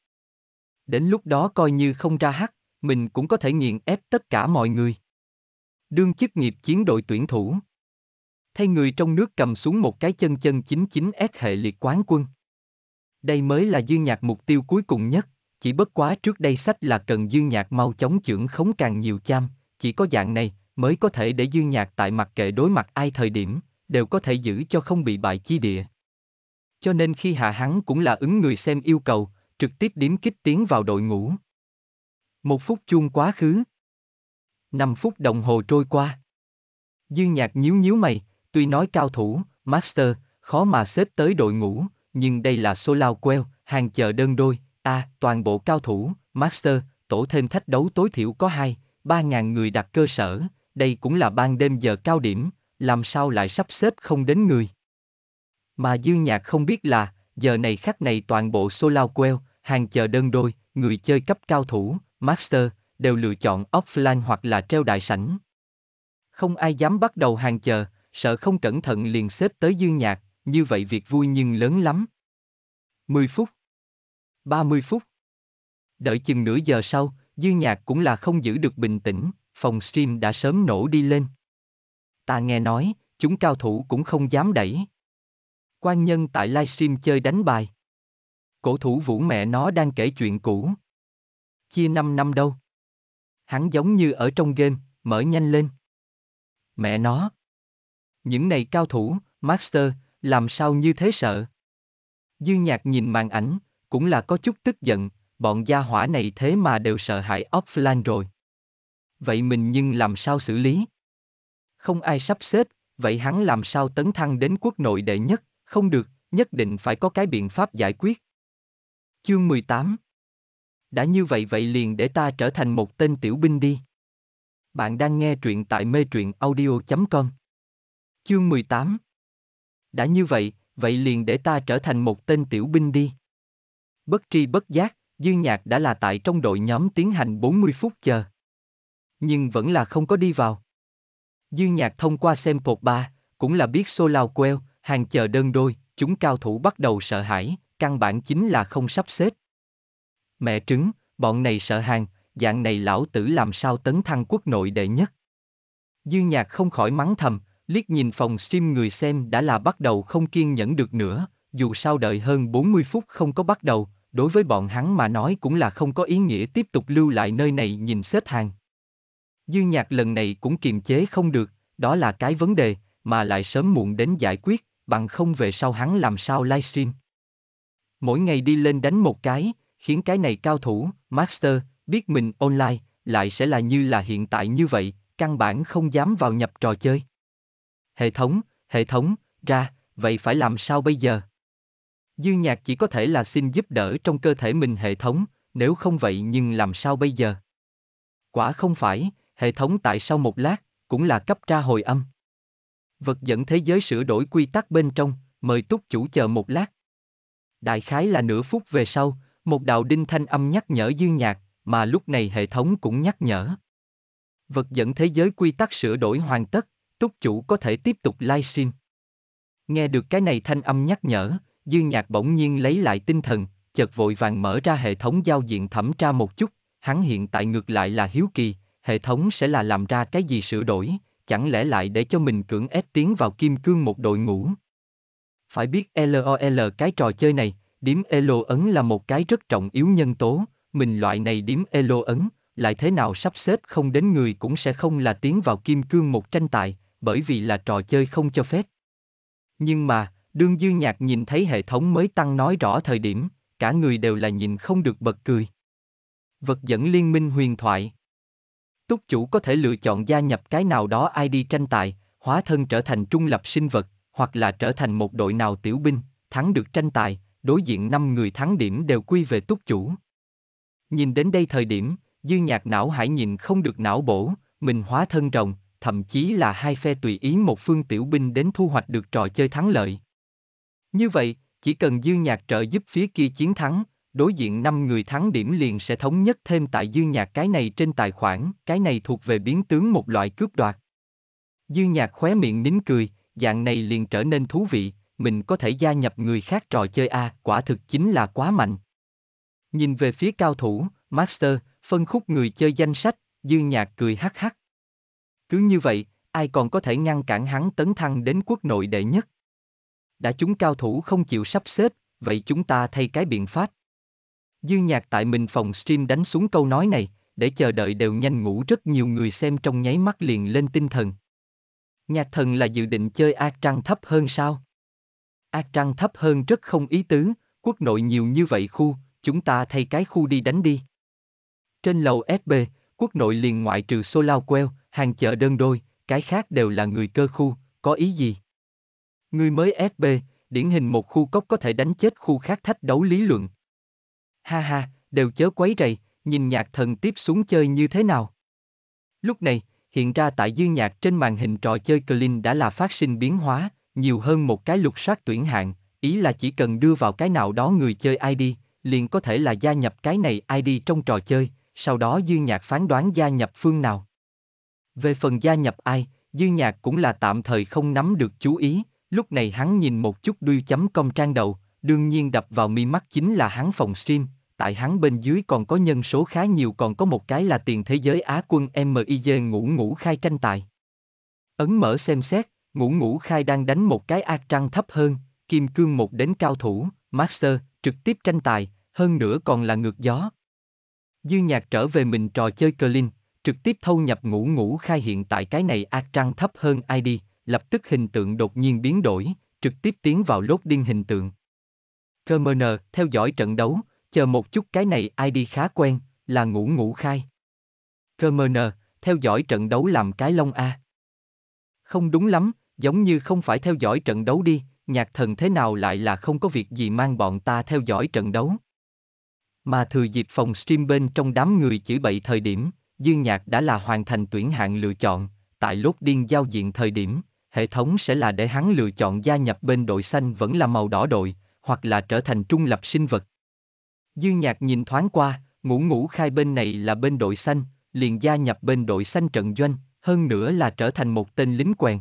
Đến lúc đó coi như không ra hắc, mình cũng có thể nghiền ép tất cả mọi người. Đương chức nghiệp chiến đội tuyển thủ. Thay người trong nước cầm xuống một cái chân chân chính chính S hệ liệt quán quân. Đây mới là dương nhạc mục tiêu cuối cùng nhất, chỉ bất quá trước đây sách là cần dương nhạc mau chóng trưởng khống càng nhiều cham, chỉ có dạng này mới có thể để dương nhạc tại mặt kệ đối mặt ai thời điểm, đều có thể giữ cho không bị bại chi địa. Cho nên khi hạ hắn cũng là ứng người xem yêu cầu, trực tiếp điểm kích tiến vào đội ngũ. Một phút chuông quá khứ. Năm phút đồng hồ trôi qua. Dương nhạc nhíu nhíu mày, tuy nói cao thủ, master, khó mà xếp tới đội ngũ, nhưng đây là số lao queo, hàng chờ đơn đôi, a à, toàn bộ cao thủ, master, tổ thêm thách đấu tối thiểu có 2, 3 ngàn người đặt cơ sở, đây cũng là ban đêm giờ cao điểm, làm sao lại sắp xếp không đến người. Mà Dương Nhạc không biết là, giờ này khắc này toàn bộ số lao queo, hàng chờ đơn đôi, người chơi cấp cao thủ, master, đều lựa chọn offline hoặc là treo đại sảnh. Không ai dám bắt đầu hàng chờ, sợ không cẩn thận liền xếp tới Dương Nhạc, như vậy việc vui nhưng lớn lắm. 10 phút. 30 phút. Đợi chừng nửa giờ sau, dư nhạc cũng là không giữ được bình tĩnh, phòng stream đã sớm nổ đi lên. Ta nghe nói, chúng cao thủ cũng không dám đẩy. Quan nhân tại livestream chơi đánh bài. Cổ thủ vũ mẹ nó đang kể chuyện cũ. Chia 5 năm đâu. Hắn giống như ở trong game, mở nhanh lên. Mẹ nó. Những này cao thủ, master, làm sao như thế sợ. Dư nhạc nhìn màn ảnh, cũng là có chút tức giận, bọn gia hỏa này thế mà đều sợ hãi offline rồi. Vậy mình nhưng làm sao xử lý? Không ai sắp xếp, vậy hắn làm sao tấn thăng đến quốc nội đệ nhất, không được, nhất định phải có cái biện pháp giải quyết. Chương 18 Đã như vậy vậy liền để ta trở thành một tên tiểu binh đi. Bạn đang nghe truyện tại mê truyện audio.com Chương 18 đã như vậy, vậy liền để ta trở thành một tên tiểu binh đi. Bất tri bất giác, Dư Nhạc đã là tại trong đội nhóm tiến hành 40 phút chờ. Nhưng vẫn là không có đi vào. Dư Nhạc thông qua xem pột ba, cũng là biết xô lao queo, hàng chờ đơn đôi, chúng cao thủ bắt đầu sợ hãi, căn bản chính là không sắp xếp. Mẹ trứng, bọn này sợ hàng, dạng này lão tử làm sao tấn thăng quốc nội đệ nhất. Dư Nhạc không khỏi mắng thầm, liếc nhìn phòng stream người xem đã là bắt đầu không kiên nhẫn được nữa, dù sao đợi hơn 40 phút không có bắt đầu, đối với bọn hắn mà nói cũng là không có ý nghĩa tiếp tục lưu lại nơi này nhìn xếp hàng. Dư nhạc lần này cũng kiềm chế không được, đó là cái vấn đề, mà lại sớm muộn đến giải quyết, bằng không về sau hắn làm sao livestream. Mỗi ngày đi lên đánh một cái, khiến cái này cao thủ, master, biết mình online, lại sẽ là như là hiện tại như vậy, căn bản không dám vào nhập trò chơi hệ thống, hệ thống, ra, vậy phải làm sao bây giờ? Dư Nhạc chỉ có thể là xin giúp đỡ trong cơ thể mình hệ thống, nếu không vậy nhưng làm sao bây giờ? Quả không phải, hệ thống tại sao một lát, cũng là cấp tra hồi âm. Vật dẫn thế giới sửa đổi quy tắc bên trong, mời túc chủ chờ một lát. Đại khái là nửa phút về sau, một đạo đinh thanh âm nhắc nhở Dư Nhạc, mà lúc này hệ thống cũng nhắc nhở. Vật dẫn thế giới quy tắc sửa đổi hoàn tất, túc chủ có thể tiếp tục livestream. Nghe được cái này thanh âm nhắc nhở, Dương Nhạc bỗng nhiên lấy lại tinh thần, chợt vội vàng mở ra hệ thống giao diện thẩm tra một chút, hắn hiện tại ngược lại là hiếu kỳ, hệ thống sẽ là làm ra cái gì sửa đổi, chẳng lẽ lại để cho mình cưỡng ép tiến vào kim cương một đội ngũ. Phải biết LOL cái trò chơi này, điểm elo ấn là một cái rất trọng yếu nhân tố, mình loại này điểm elo ấn, lại thế nào sắp xếp không đến người cũng sẽ không là tiến vào kim cương một tranh tài, bởi vì là trò chơi không cho phép. Nhưng mà, đương dư nhạc nhìn thấy hệ thống mới tăng nói rõ thời điểm, cả người đều là nhìn không được bật cười. Vật dẫn liên minh huyền thoại Túc chủ có thể lựa chọn gia nhập cái nào đó ai đi tranh tài, hóa thân trở thành trung lập sinh vật, hoặc là trở thành một đội nào tiểu binh, thắng được tranh tài, đối diện 5 người thắng điểm đều quy về túc chủ. Nhìn đến đây thời điểm, dư nhạc não hải nhìn không được não bổ, mình hóa thân rồng, thậm chí là hai phe tùy ý một phương tiểu binh đến thu hoạch được trò chơi thắng lợi. Như vậy, chỉ cần dư nhạc trợ giúp phía kia chiến thắng, đối diện 5 người thắng điểm liền sẽ thống nhất thêm tại dư nhạc cái này trên tài khoản, cái này thuộc về biến tướng một loại cướp đoạt. Dư nhạc khóe miệng nín cười, dạng này liền trở nên thú vị, mình có thể gia nhập người khác trò chơi A, quả thực chính là quá mạnh. Nhìn về phía cao thủ, Master, phân khúc người chơi danh sách, dư nhạc cười hắc hắc. Cứ như vậy, ai còn có thể ngăn cản hắn tấn thăng đến quốc nội đệ nhất? Đã chúng cao thủ không chịu sắp xếp, vậy chúng ta thay cái biện pháp. Dư nhạc tại mình phòng stream đánh xuống câu nói này, để chờ đợi đều nhanh ngủ rất nhiều người xem trong nháy mắt liền lên tinh thần. Nhạc thần là dự định chơi ác trăng thấp hơn sao? Ác trăng thấp hơn rất không ý tứ, quốc nội nhiều như vậy khu, chúng ta thay cái khu đi đánh đi. Trên lầu SB, quốc nội liền ngoại trừ Solao Queo, hàng chợ đơn đôi, cái khác đều là người cơ khu, có ý gì? Người mới SB, điển hình một khu cốc có thể đánh chết khu khác thách đấu lý luận. Ha ha, đều chớ quấy rầy, nhìn nhạc thần tiếp xuống chơi như thế nào. Lúc này, hiện ra tại dư nhạc trên màn hình trò chơi Clean đã là phát sinh biến hóa, nhiều hơn một cái lục soát tuyển hạng, ý là chỉ cần đưa vào cái nào đó người chơi ID, liền có thể là gia nhập cái này ID trong trò chơi, sau đó dư nhạc phán đoán gia nhập phương nào. Về phần gia nhập ai, Dư Nhạc cũng là tạm thời không nắm được chú ý, lúc này hắn nhìn một chút đuôi chấm công trang đầu, đương nhiên đập vào mi mắt chính là hắn phòng stream, tại hắn bên dưới còn có nhân số khá nhiều còn có một cái là tiền thế giới Á quân MIJ ngủ ngủ khai tranh tài. Ấn mở xem xét, ngủ ngủ khai đang đánh một cái ác trăng thấp hơn, kim cương một đến cao thủ, master, trực tiếp tranh tài, hơn nữa còn là ngược gió. Dư nhạc trở về mình trò chơi Curling, trực tiếp thâu nhập ngũ ngũ khai hiện tại cái này a trăng thấp hơn ai đi, lập tức hình tượng đột nhiên biến đổi, trực tiếp tiến vào lốt điên hình tượng. Cơ mơ nờ, theo dõi trận đấu, chờ một chút cái này ai đi khá quen, là ngũ ngũ khai. Cơ mơ nờ, theo dõi trận đấu làm cái lông A. Không đúng lắm, giống như không phải theo dõi trận đấu đi, nhạc thần thế nào lại là không có việc gì mang bọn ta theo dõi trận đấu. Mà thừa dịp phòng stream bên trong đám người chữ bậy thời điểm, Dương Nhạc đã là hoàn thành tuyển hạng lựa chọn, tại lúc điên giao diện thời điểm, hệ thống sẽ là để hắn lựa chọn gia nhập bên đội xanh vẫn là màu đỏ đội, hoặc là trở thành trung lập sinh vật. Dương Nhạc nhìn thoáng qua, ngủ ngủ khai bên này là bên đội xanh, liền gia nhập bên đội xanh trận doanh, hơn nữa là trở thành một tên lính quèn.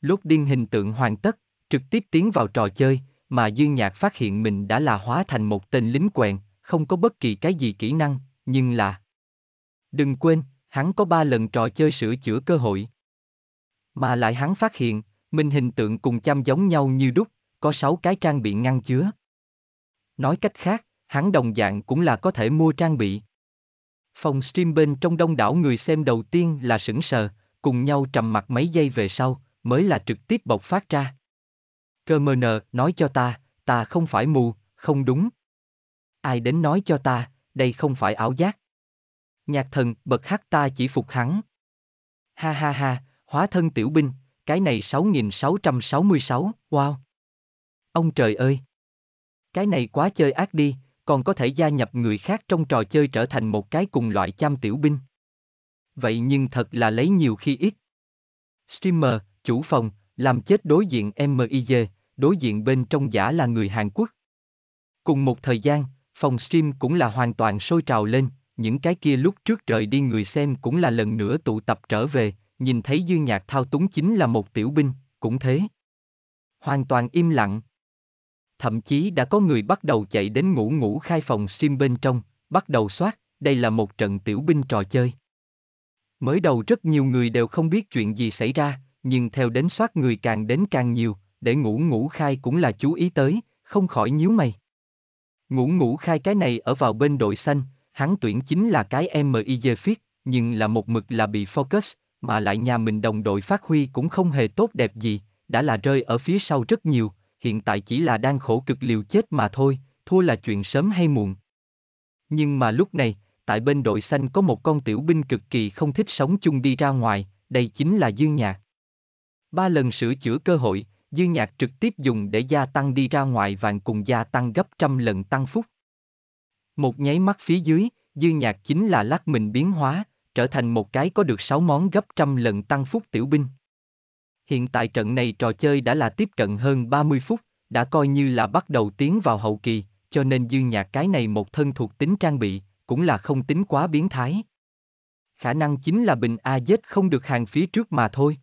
Lúc điên hình tượng hoàn tất, trực tiếp tiến vào trò chơi, mà Dương Nhạc phát hiện mình đã là hóa thành một tên lính quèn, không có bất kỳ cái gì kỹ năng, nhưng là Đừng quên, hắn có ba lần trò chơi sửa chữa cơ hội. Mà lại hắn phát hiện, mình hình tượng cùng chăm giống nhau như đúc, có sáu cái trang bị ngăn chứa. Nói cách khác, hắn đồng dạng cũng là có thể mua trang bị. Phòng stream bên trong đông đảo người xem đầu tiên là sững sờ, cùng nhau trầm mặt mấy giây về sau, mới là trực tiếp bộc phát ra. Cơ mờ nờ nói cho ta, ta không phải mù, không đúng. Ai đến nói cho ta, đây không phải áo giác nhạc thần, bật hát ta chỉ phục hắn. Ha ha ha, hóa thân tiểu binh, cái này 6.666, wow. Ông trời ơi! Cái này quá chơi ác đi, còn có thể gia nhập người khác trong trò chơi trở thành một cái cùng loại cham tiểu binh. Vậy nhưng thật là lấy nhiều khi ít. Streamer, chủ phòng, làm chết đối diện MIJ, đối diện bên trong giả là người Hàn Quốc. Cùng một thời gian, phòng stream cũng là hoàn toàn sôi trào lên, những cái kia lúc trước rời đi người xem cũng là lần nữa tụ tập trở về, nhìn thấy Dương Nhạc thao túng chính là một tiểu binh, cũng thế. Hoàn toàn im lặng. Thậm chí đã có người bắt đầu chạy đến ngủ ngủ khai phòng stream bên trong, bắt đầu soát, đây là một trận tiểu binh trò chơi. Mới đầu rất nhiều người đều không biết chuyện gì xảy ra, nhưng theo đến soát người càng đến càng nhiều, để ngủ ngủ khai cũng là chú ý tới, không khỏi nhíu mày. Ngủ ngủ khai cái này ở vào bên đội xanh, hắn tuyển chính là cái MIG Fit, nhưng là một mực là bị focus, mà lại nhà mình đồng đội phát huy cũng không hề tốt đẹp gì, đã là rơi ở phía sau rất nhiều, hiện tại chỉ là đang khổ cực liều chết mà thôi, thua là chuyện sớm hay muộn. Nhưng mà lúc này, tại bên đội xanh có một con tiểu binh cực kỳ không thích sống chung đi ra ngoài, đây chính là Dương Nhạc. Ba lần sửa chữa cơ hội, Dương Nhạc trực tiếp dùng để gia tăng đi ra ngoài vàng cùng gia tăng gấp trăm lần tăng phúc. Một nháy mắt phía dưới, dư nhạc chính là lắc mình biến hóa, trở thành một cái có được sáu món gấp trăm lần tăng phúc tiểu binh. Hiện tại trận này trò chơi đã là tiếp cận hơn 30 phút, đã coi như là bắt đầu tiến vào hậu kỳ, cho nên dư nhạc cái này một thân thuộc tính trang bị, cũng là không tính quá biến thái. Khả năng chính là bình a AZ không được hàng phía trước mà thôi.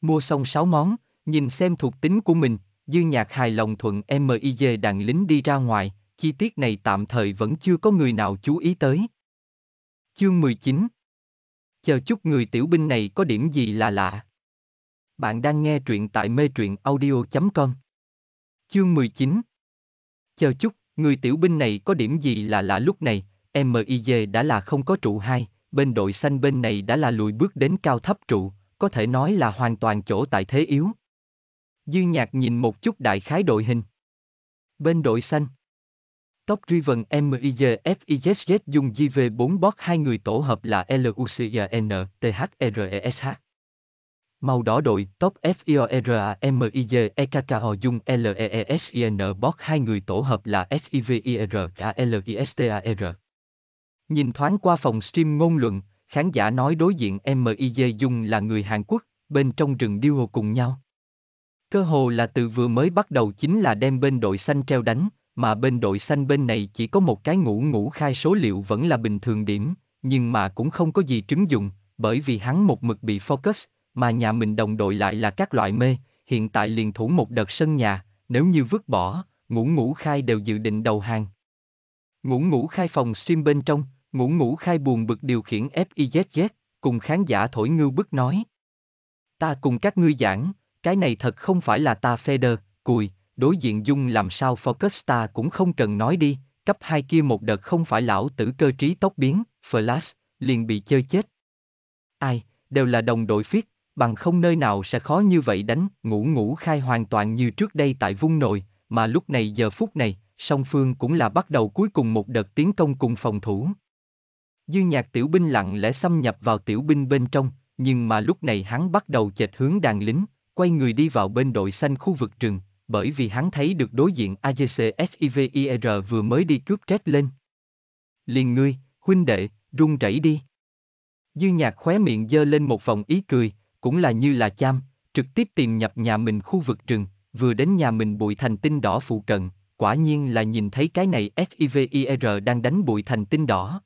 Mua xong 6 món, nhìn xem thuộc tính của mình, dư nhạc hài lòng thuận MIJ đàn lính đi ra ngoài, chi tiết này tạm thời vẫn chưa có người nào chú ý tới. Chương 19 Chờ chút người tiểu binh này có điểm gì là lạ. Bạn đang nghe truyện tại mê truyện audio.com Chương 19 Chờ chút, người tiểu binh này có điểm gì là lạ lúc này, MIJ đã là không có trụ hai, bên đội xanh bên này đã là lùi bước đến cao thấp trụ, có thể nói là hoàn toàn chỗ tại thế yếu. Dư nhạc nhìn một chút đại khái đội hình. Bên đội xanh Stock Driven MIGFIZZ dùng JV4 bot hai người tổ hợp là LUCIAN, THRESH. E e Màu đỏ đội Top FIORAMIGEKKO e dùng LEESIN bot hai người tổ hợp là SIVIRALISTAR. Nhìn thoáng qua phòng stream ngôn luận, khán giả nói đối diện MIJ dùng là người Hàn Quốc, bên trong rừng điêu cùng nhau. Cơ hồ là từ vừa mới bắt đầu chính là đem bên đội xanh treo đánh, mà bên đội xanh bên này chỉ có một cái ngủ ngủ khai số liệu vẫn là bình thường điểm, nhưng mà cũng không có gì trứng dụng, bởi vì hắn một mực bị focus, mà nhà mình đồng đội lại là các loại mê, hiện tại liền thủ một đợt sân nhà, nếu như vứt bỏ, ngủ ngủ khai đều dự định đầu hàng. ngủ ngủ khai phòng stream bên trong, ngủ ngủ khai buồn bực điều khiển FIZZ, cùng khán giả thổi ngưu bức nói. Ta cùng các ngươi giảng, cái này thật không phải là ta Feder, cùi, đối diện dung làm sao focus Focusstar cũng không cần nói đi, cấp hai kia một đợt không phải lão tử cơ trí tốc biến, Flash, liền bị chơi chết. Ai, đều là đồng đội phiết, bằng không nơi nào sẽ khó như vậy đánh, ngủ ngủ khai hoàn toàn như trước đây tại vung nội, mà lúc này giờ phút này, song phương cũng là bắt đầu cuối cùng một đợt tiến công cùng phòng thủ. Dư nhạc tiểu binh lặng lẽ xâm nhập vào tiểu binh bên trong, nhưng mà lúc này hắn bắt đầu chệch hướng đàn lính, quay người đi vào bên đội xanh khu vực trường, bởi vì hắn thấy được đối diện AGCSIVIR vừa mới đi cướp trét lên. Liền ngươi, huynh đệ, run rẩy đi. Dư nhạc khóe miệng dơ lên một vòng ý cười, cũng là như là cham, trực tiếp tìm nhập nhà mình khu vực rừng, vừa đến nhà mình bụi thành tinh đỏ phụ cận, quả nhiên là nhìn thấy cái này SIVIR đang đánh bụi thành tinh đỏ.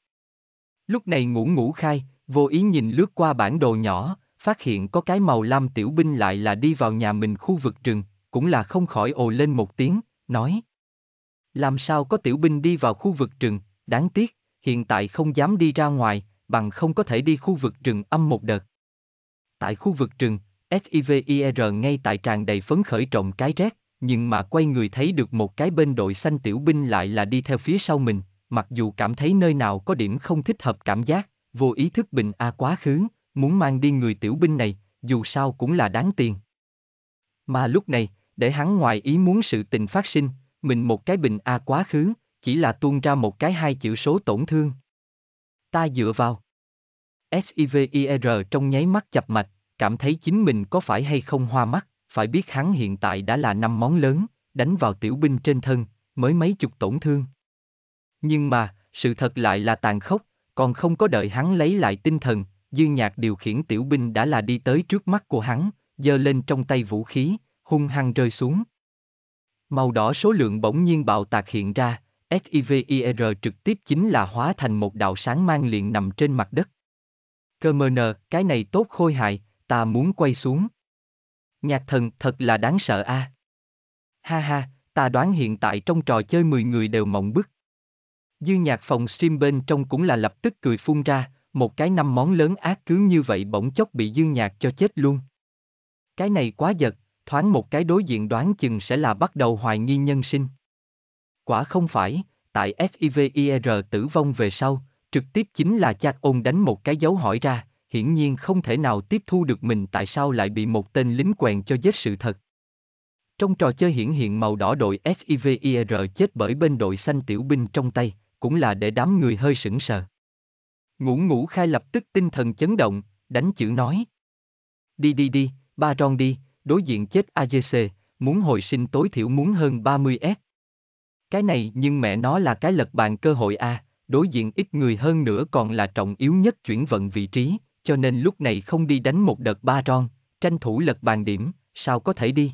Lúc này ngủ ngủ khai, vô ý nhìn lướt qua bản đồ nhỏ, phát hiện có cái màu lam tiểu binh lại là đi vào nhà mình khu vực rừng, cũng là không khỏi ồ lên một tiếng, nói. Làm sao có tiểu binh đi vào khu vực rừng, đáng tiếc, hiện tại không dám đi ra ngoài, bằng không có thể đi khu vực rừng âm một đợt. Tại khu vực rừng, SIVIR ngay tại tràn đầy phấn khởi trọng cái rét, nhưng mà quay người thấy được một cái bên đội xanh tiểu binh lại là đi theo phía sau mình, mặc dù cảm thấy nơi nào có điểm không thích hợp cảm giác, vô ý thức bình a à quá khứ, muốn mang đi người tiểu binh này, dù sao cũng là đáng tiền. Mà lúc này, để hắn ngoài ý muốn sự tình phát sinh, mình một cái bình A quá khứ, chỉ là tuôn ra một cái hai chữ số tổn thương. Ta dựa vào. SIVIR trong nháy mắt chập mạch, cảm thấy chính mình có phải hay không hoa mắt, phải biết hắn hiện tại đã là năm món lớn, đánh vào tiểu binh trên thân, mới mấy chục tổn thương. Nhưng mà, sự thật lại là tàn khốc, còn không có đợi hắn lấy lại tinh thần, dư nhạc điều khiển tiểu binh đã là đi tới trước mắt của hắn, giơ lên trong tay vũ khí, hung hăng rơi xuống. Màu đỏ số lượng bỗng nhiên bạo tạc hiện ra, SIVIR trực tiếp chính là hóa thành một đạo sáng mang liền nằm trên mặt đất. Cơ mờ nờ, cái này tốt khôi hại, ta muốn quay xuống. Nhạc thần thật là đáng sợ a. À? Ha ha, ta đoán hiện tại trong trò chơi 10 người đều mộng bức. Dư nhạc phòng stream bên trong cũng là lập tức cười phun ra, một cái năm món lớn ác cứ như vậy bỗng chốc bị dư nhạc cho chết luôn. Cái này quá giật, thoáng một cái đối diện đoán chừng sẽ là bắt đầu hoài nghi nhân sinh. Quả không phải, tại SIVIR tử vong về sau, trực tiếp chính là chạc ôn đánh một cái dấu hỏi ra, hiển nhiên không thể nào tiếp thu được mình tại sao lại bị một tên lính quèn cho giết sự thật. Trong trò chơi hiển hiện màu đỏ đội SIVIR chết bởi bên đội xanh tiểu binh trong tay, cũng là để đám người hơi sững sờ. Ngũ ngũ khai lập tức tinh thần chấn động, đánh chữ nói. Đi đi đi, ba ron đi, đối diện chết AGC, muốn hồi sinh tối thiểu muốn hơn 30S. Cái này nhưng mẹ nó là cái lật bàn cơ hội A, đối diện ít người hơn nữa còn là trọng yếu nhất chuyển vận vị trí, cho nên lúc này không đi đánh một đợt ba ron, tranh thủ lật bàn điểm, sao có thể đi.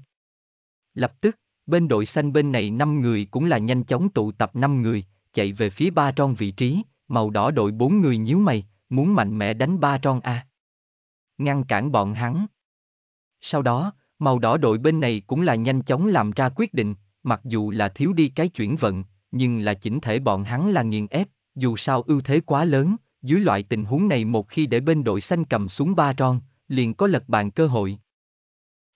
Lập tức, bên đội xanh bên này 5 người cũng là nhanh chóng tụ tập 5 người, chạy về phía ba ron vị trí, màu đỏ đội 4 người nhíu mày, muốn mạnh mẽ đánh ba ron A. Ngăn cản bọn hắn. Sau đó, Màu đỏ đội bên này cũng là nhanh chóng làm ra quyết định, mặc dù là thiếu đi cái chuyển vận, nhưng là chỉnh thể bọn hắn là nghiền ép, dù sao ưu thế quá lớn, dưới loại tình huống này một khi để bên đội xanh cầm xuống ba ron, liền có lật bàn cơ hội.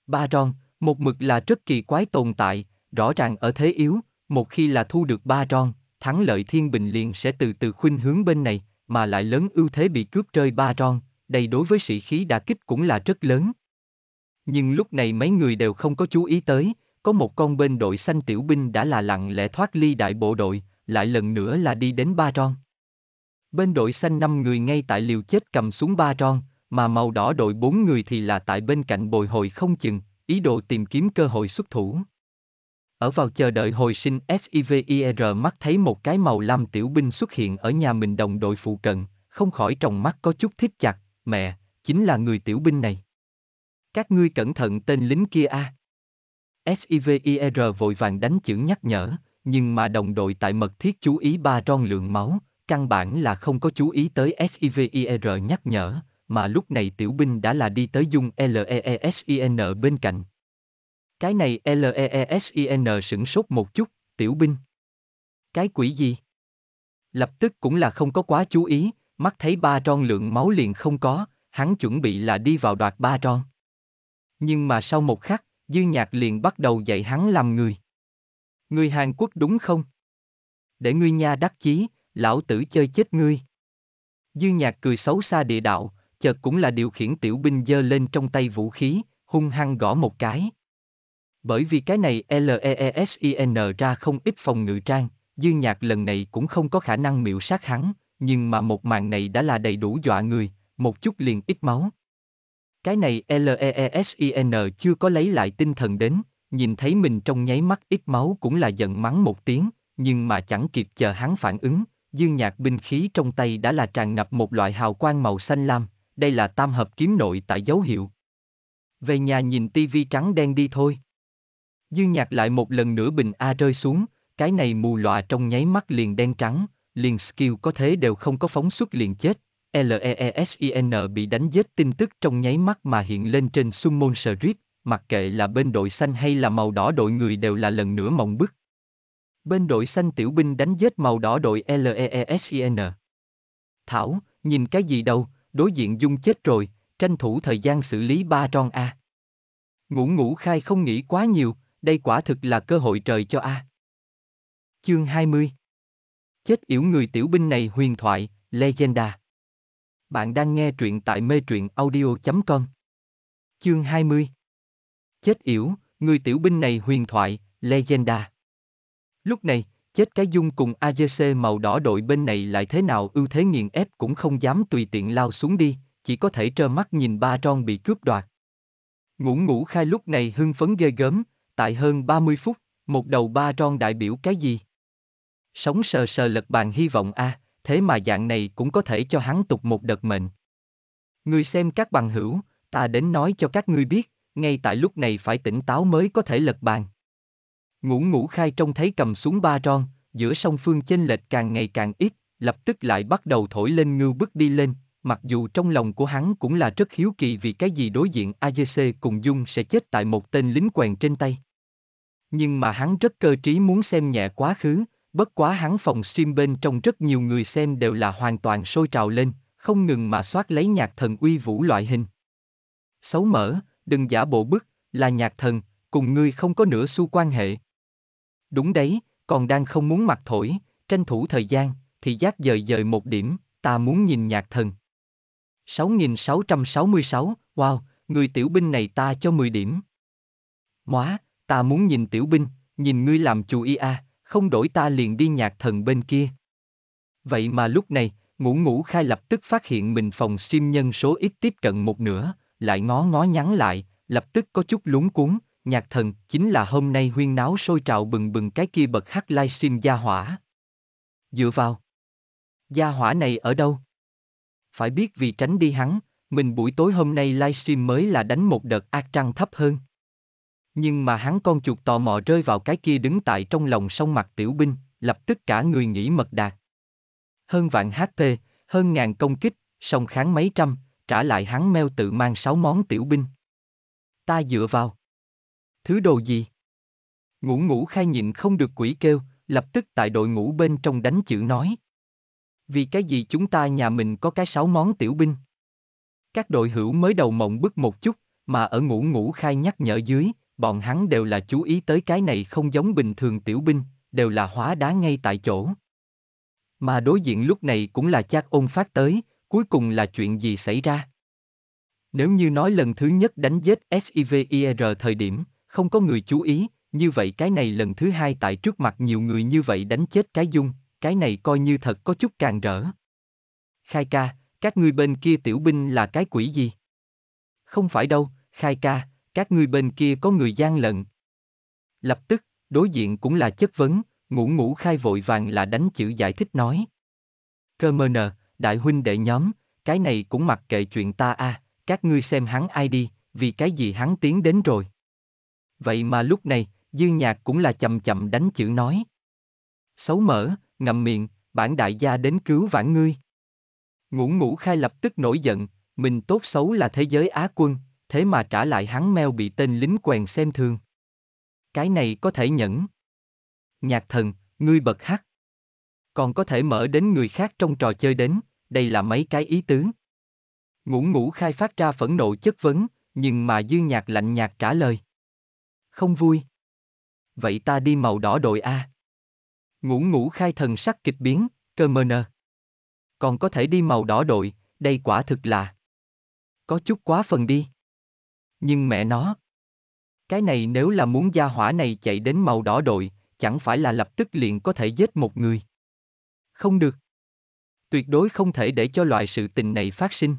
Ba ron, một mực là rất kỳ quái tồn tại, rõ ràng ở thế yếu, một khi là thu được ba ron, thắng lợi thiên bình liền sẽ từ từ khuynh hướng bên này, mà lại lớn ưu thế bị cướp rơi ba ron, đây đối với sĩ khí đà kích cũng là rất lớn. Nhưng lúc này mấy người đều không có chú ý tới, có một con bên đội xanh tiểu binh đã là lặng lẽ thoát ly đại bộ đội, lại lần nữa là đi đến ba tròn. Bên đội xanh năm người ngay tại liều chết cầm xuống ba tròn, mà màu đỏ đội bốn người thì là tại bên cạnh bồi hồi không chừng, ý đồ tìm kiếm cơ hội xuất thủ. Ở vào chờ đợi hồi sinh SIVIR mắt thấy một cái màu lam tiểu binh xuất hiện ở nhà mình đồng đội phụ cận, không khỏi trong mắt có chút thiếp chặt, mẹ, chính là người tiểu binh này. Các ngươi cẩn thận tên lính kia a. À. SIVIR vội vàng đánh chữ nhắc nhở, nhưng mà đồng đội tại mật thiết chú ý ba ron lượng máu, căn bản là không có chú ý tới SIVIR nhắc nhở, mà lúc này tiểu binh đã là đi tới dung LEESIN bên cạnh. Cái này LEESIN sửng sốt một chút, tiểu binh. Cái quỷ gì? Lập tức cũng là không có quá chú ý, mắt thấy ba ron lượng máu liền không có, hắn chuẩn bị là đi vào đoạt ba ron. Nhưng mà sau một khắc, Dư Nhạc liền bắt đầu dạy hắn làm người. Người Hàn Quốc đúng không? Để ngươi nha đắc chí, lão tử chơi chết ngươi. Dư Nhạc cười xấu xa địa đạo, chợt cũng là điều khiển tiểu binh giơ lên trong tay vũ khí, hung hăng gõ một cái. Bởi vì cái này L E E S I N ra không ít phòng ngự trang, Dư Nhạc lần này cũng không có khả năng miệu sát hắn, nhưng mà một màn này đã là đầy đủ dọa người, một chút liền ít máu. Cái này L-E-E-S-I-N chưa có lấy lại tinh thần đến, nhìn thấy mình trong nháy mắt ít máu cũng là giận mắng một tiếng, nhưng mà chẳng kịp chờ hắn phản ứng, dương nhạc binh khí trong tay đã là tràn ngập một loại hào quang màu xanh lam, đây là tam hợp kiếm nội tại dấu hiệu. Về nhà nhìn tivi trắng đen đi thôi. Dương nhạc lại một lần nữa bình A rơi xuống, cái này mù lọa trong nháy mắt liền đen trắng, liền skill có thế đều không có phóng xuất liền chết, LEESIN bị đánh giết tin tức trong nháy mắt mà hiện lên trên Summon Strip, mặc kệ là bên đội xanh hay là màu đỏ đội người đều là lần nữa mộng bức. Bên đội xanh tiểu binh đánh giết màu đỏ đội LEESIN. Thảo, nhìn cái gì đâu, đối diện dung chết rồi, tranh thủ thời gian xử lý ba tron A. Ngủ ngủ khai không nghĩ quá nhiều, đây quả thực là cơ hội trời cho A. Chương 20 Chết yểu người tiểu binh này huyền thoại, legenda. Bạn đang nghe truyện tại mê truyện audio.com Chương 20 Chết yểu, người tiểu binh này huyền thoại, Legenda Lúc này, chết cái dung cùng AGC màu đỏ đội bên này lại thế nào ưu thế nghiền ép cũng không dám tùy tiện lao xuống đi, chỉ có thể trơ mắt nhìn ba tron bị cướp đoạt. Ngủ ngủ khai lúc này hưng phấn ghê gớm, tại hơn 30 phút, một đầu ba tron đại biểu cái gì? Sống sờ sờ lật bàn hy vọng a à, thế mà dạng này cũng có thể cho hắn tục một đợt mệnh. Người xem các bằng hữu, ta đến nói cho các ngươi biết, ngay tại lúc này phải tỉnh táo mới có thể lật bàn. Ngũ ngũ khai trông thấy cầm xuống ba ron, giữa song phương chênh lệch càng ngày càng ít, lập tức lại bắt đầu thổi lên ngưu bước đi lên, mặc dù trong lòng của hắn cũng là rất hiếu kỳ vì cái gì đối diện AGC cùng Dung sẽ chết tại một tên lính quèn trên tay. Nhưng mà hắn rất cơ trí muốn xem nhẹ quá khứ, Bất quá hắn phòng stream bên trong rất nhiều người xem đều là hoàn toàn sôi trào lên, không ngừng mà soát lấy nhạc thần uy vũ loại hình. Xấu mở, đừng giả bộ bức, là nhạc thần, cùng ngươi không có nửa xu quan hệ. Đúng đấy, còn đang không muốn mặc thổi, tranh thủ thời gian, thì giác dời dời một điểm, ta muốn nhìn nhạc thần. 6666, wow, người tiểu binh này ta cho 10 điểm. Móa, ta muốn nhìn tiểu binh, nhìn ngươi làm chú ý a. À không đổi ta liền đi nhạc thần bên kia. Vậy mà lúc này, ngủ ngủ khai lập tức phát hiện mình phòng stream nhân số ít tiếp cận một nửa, lại ngó ngó nhắn lại, lập tức có chút lúng cuốn, nhạc thần chính là hôm nay huyên náo sôi trào bừng bừng cái kia bật hát livestream gia hỏa. Dựa vào. Gia hỏa này ở đâu? Phải biết vì tránh đi hắn, mình buổi tối hôm nay livestream mới là đánh một đợt ác trăng thấp hơn. Nhưng mà hắn con chuột tò mò rơi vào cái kia đứng tại trong lòng sông mặt tiểu binh, lập tức cả người nghĩ mật đạt. Hơn vạn HP, hơn ngàn công kích, sông kháng mấy trăm, trả lại hắn meo tự mang sáu món tiểu binh. Ta dựa vào. Thứ đồ gì? Ngũ ngũ khai nhịn không được quỷ kêu, lập tức tại đội ngũ bên trong đánh chữ nói. Vì cái gì chúng ta nhà mình có cái sáu món tiểu binh? Các đội hữu mới đầu mộng bức một chút, mà ở ngũ ngũ khai nhắc nhở dưới, Bọn hắn đều là chú ý tới cái này không giống bình thường tiểu binh, đều là hóa đá ngay tại chỗ. Mà đối diện lúc này cũng là chát ôn phát tới, cuối cùng là chuyện gì xảy ra? Nếu như nói lần thứ nhất đánh giết SIVIR thời điểm, không có người chú ý, như vậy cái này lần thứ hai tại trước mặt nhiều người như vậy đánh chết cái dung, cái này coi như thật có chút càng rỡ. Khai ca, các ngươi bên kia tiểu binh là cái quỷ gì? Không phải đâu, khai ca, các ngươi bên kia có người gian lận. Lập tức, đối diện cũng là chất vấn, ngũ ngũ khai vội vàng là đánh chữ giải thích nói. Cơ mơ nờ, đại huynh đệ nhóm, cái này cũng mặc kệ chuyện ta a à, các ngươi xem hắn ai đi, vì cái gì hắn tiến đến rồi. Vậy mà lúc này, dư nhạc cũng là chậm chậm đánh chữ nói. Xấu mở, ngậm miệng, bản đại gia đến cứu vãn ngươi. Ngũ ngũ khai lập tức nổi giận, mình tốt xấu là thế giới Á quân, thế mà trả lại hắn meo bị tên lính quèn xem thường. Cái này có thể nhẫn. Nhạc thần, ngươi bật hát. Còn có thể mở đến người khác trong trò chơi đến, đây là mấy cái ý tứ. Ngũ ngũ khai phát ra phẫn nộ chất vấn, nhưng mà dư nhạc lạnh nhạt trả lời. Không vui. Vậy ta đi màu đỏ đội A. Ngũ ngũ khai thần sắc kịch biến, cơ mơ nơ. Còn có thể đi màu đỏ đội, đây quả thực là. Có chút quá phần đi. Nhưng mẹ nó. Cái này nếu là muốn gia hỏa này chạy đến màu đỏ đội, chẳng phải là lập tức liền có thể giết một người. Không được. Tuyệt đối không thể để cho loại sự tình này phát sinh.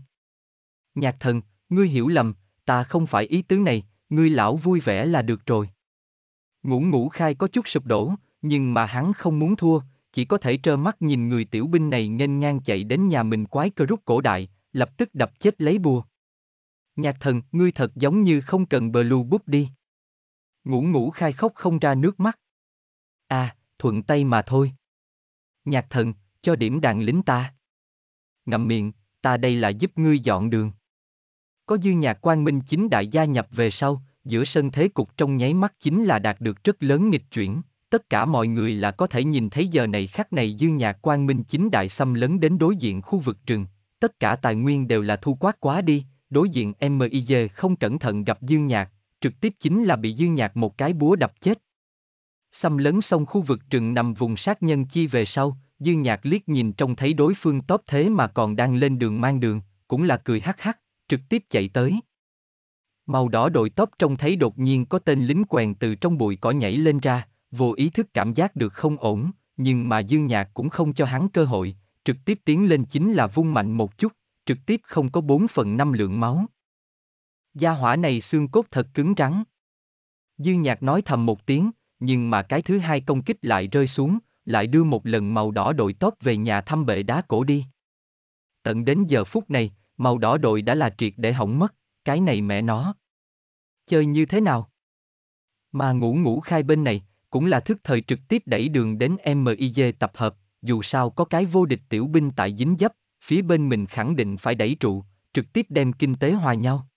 Nhạc thần, ngươi hiểu lầm, ta không phải ý tứ này, ngươi lão vui vẻ là được rồi. Ngũ ngũ khai có chút sụp đổ, nhưng mà hắn không muốn thua, chỉ có thể trơ mắt nhìn người tiểu binh này nghênh ngang chạy đến nhà mình quái cơ rút cổ đại, lập tức đập chết lấy bùa. Nhạc thần, ngươi thật giống như không cần bờ lù bút đi. Ngủ ngủ khai khóc không ra nước mắt. À, thuận tay mà thôi. Nhạc thần, cho điểm đàn lính ta. Ngậm miệng, ta đây là giúp ngươi dọn đường. Có dư nhạc quan minh chính đại gia nhập về sau, giữa sân thế cục trong nháy mắt chính là đạt được rất lớn nghịch chuyển, tất cả mọi người là có thể nhìn thấy giờ này khắc này dư nhạc quan minh chính đại xâm lấn đến đối diện khu vực trường, tất cả tài nguyên đều là thu quát quá đi, đối diện MIG không cẩn thận gặp Dương Nhạc, trực tiếp chính là bị Dương Nhạc một cái búa đập chết. Xâm lấn xong khu vực rừng nằm vùng sát nhân chi về sau, Dương Nhạc liếc nhìn trông thấy đối phương tốt thế mà còn đang lên đường mang đường, cũng là cười hắc hắc, trực tiếp chạy tới. Màu đỏ đội tóc trông thấy đột nhiên có tên lính quèn từ trong bụi cỏ nhảy lên ra, vô ý thức cảm giác được không ổn, nhưng mà Dương Nhạc cũng không cho hắn cơ hội, trực tiếp tiến lên chính là vung mạnh một chút, trực tiếp không có 4 phần 5 lượng máu. Gia hỏa này xương cốt thật cứng rắn. Dư nhạc nói thầm một tiếng, nhưng mà cái thứ hai công kích lại rơi xuống, lại đưa một lần màu đỏ đội tóc về nhà thăm bệ đá cổ đi. Tận đến giờ phút này, màu đỏ đội đã là triệt để hỏng mất, cái này mẹ nó. Chơi như thế nào? Mà ngủ ngủ khai bên này, cũng là thức thời trực tiếp đẩy đường đến MIJ tập hợp, dù sao có cái vô địch tiểu binh tại dính dấp, phía bên mình khẳng định phải đẩy trụ, trực tiếp đem kinh tế hòa nhau.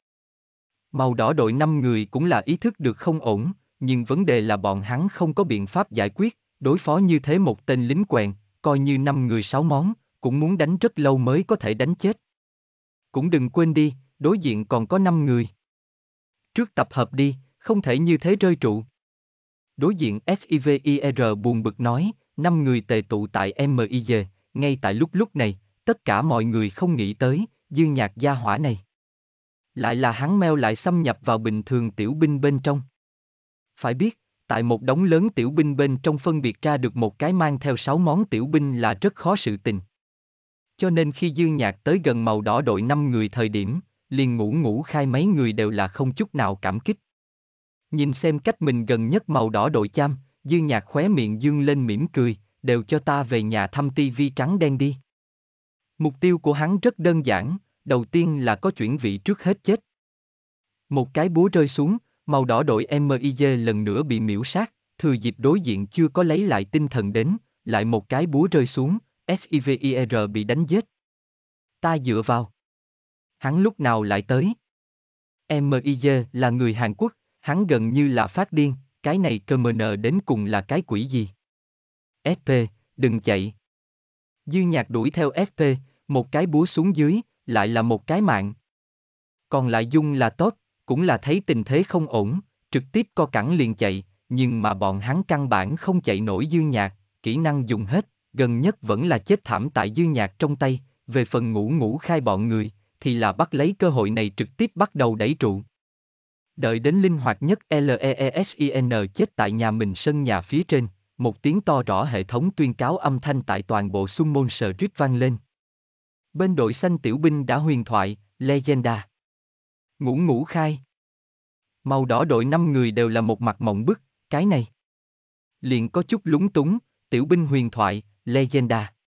Màu đỏ đội 5 người cũng là ý thức được không ổn, nhưng vấn đề là bọn hắn không có biện pháp giải quyết, đối phó như thế một tên lính quèn, coi như 5 người 6 món, cũng muốn đánh rất lâu mới có thể đánh chết. Cũng đừng quên đi, đối diện còn có 5 người. Trước tập hợp đi, không thể như thế rơi trụ. Đối diện SIVIR buồn bực nói, 5 người tề tụ tại MIG, ngay tại lúc lúc này, tất cả mọi người không nghĩ tới, dương nhạc gia hỏa này. Lại là hắn meo lại xâm nhập vào bình thường tiểu binh bên trong. Phải biết, tại một đống lớn tiểu binh bên trong phân biệt ra được một cái mang theo sáu món tiểu binh là rất khó sự tình. Cho nên khi Dương Nhạc tới gần màu đỏ đội năm người thời điểm, liền ngủ ngủ khai mấy người đều là không chút nào cảm kích. Nhìn xem cách mình gần nhất màu đỏ đội cham, Dương Nhạc khóe miệng dương lên mỉm cười, đều cho ta về nhà thăm ti vi trắng đen đi. Mục tiêu của hắn rất đơn giản, đầu tiên là có chuyển vị trước hết chết. Một cái búa rơi xuống, màu đỏ đội MIJ lần nữa bị miễu sát, thừa dịp đối diện chưa có lấy lại tinh thần đến, lại một cái búa rơi xuống, SIVIR bị đánh giết. Ta dựa vào. Hắn lúc nào lại tới? MIJ là người Hàn Quốc, hắn gần như là phát điên, cái này cơ đến cùng là cái quỷ gì? SP, đừng chạy. Dư nhạc đuổi theo SP, một cái búa xuống dưới, lại là một cái mạng. Còn lại Dung là tốt, cũng là thấy tình thế không ổn, trực tiếp co cẳng liền chạy, nhưng mà bọn hắn căn bản không chạy nổi dư nhạc, kỹ năng dùng hết, gần nhất vẫn là chết thảm tại dư nhạc trong tay, về phần ngủ ngủ khai bọn người, thì là bắt lấy cơ hội này trực tiếp bắt đầu đẩy trụ. Đợi đến linh hoạt nhất LEESIN chết tại nhà mình sân nhà phía trên, một tiếng to rõ hệ thống tuyên cáo âm thanh tại toàn bộ Summon Street vang lên, Bên đội xanh tiểu binh đã huyền thoại, Legenda. Ngủ ngủ khai. Màu đỏ đội 5 người đều là một mặt mộng bức, cái này. Liền có chút lúng túng, tiểu binh huyền thoại, Legenda.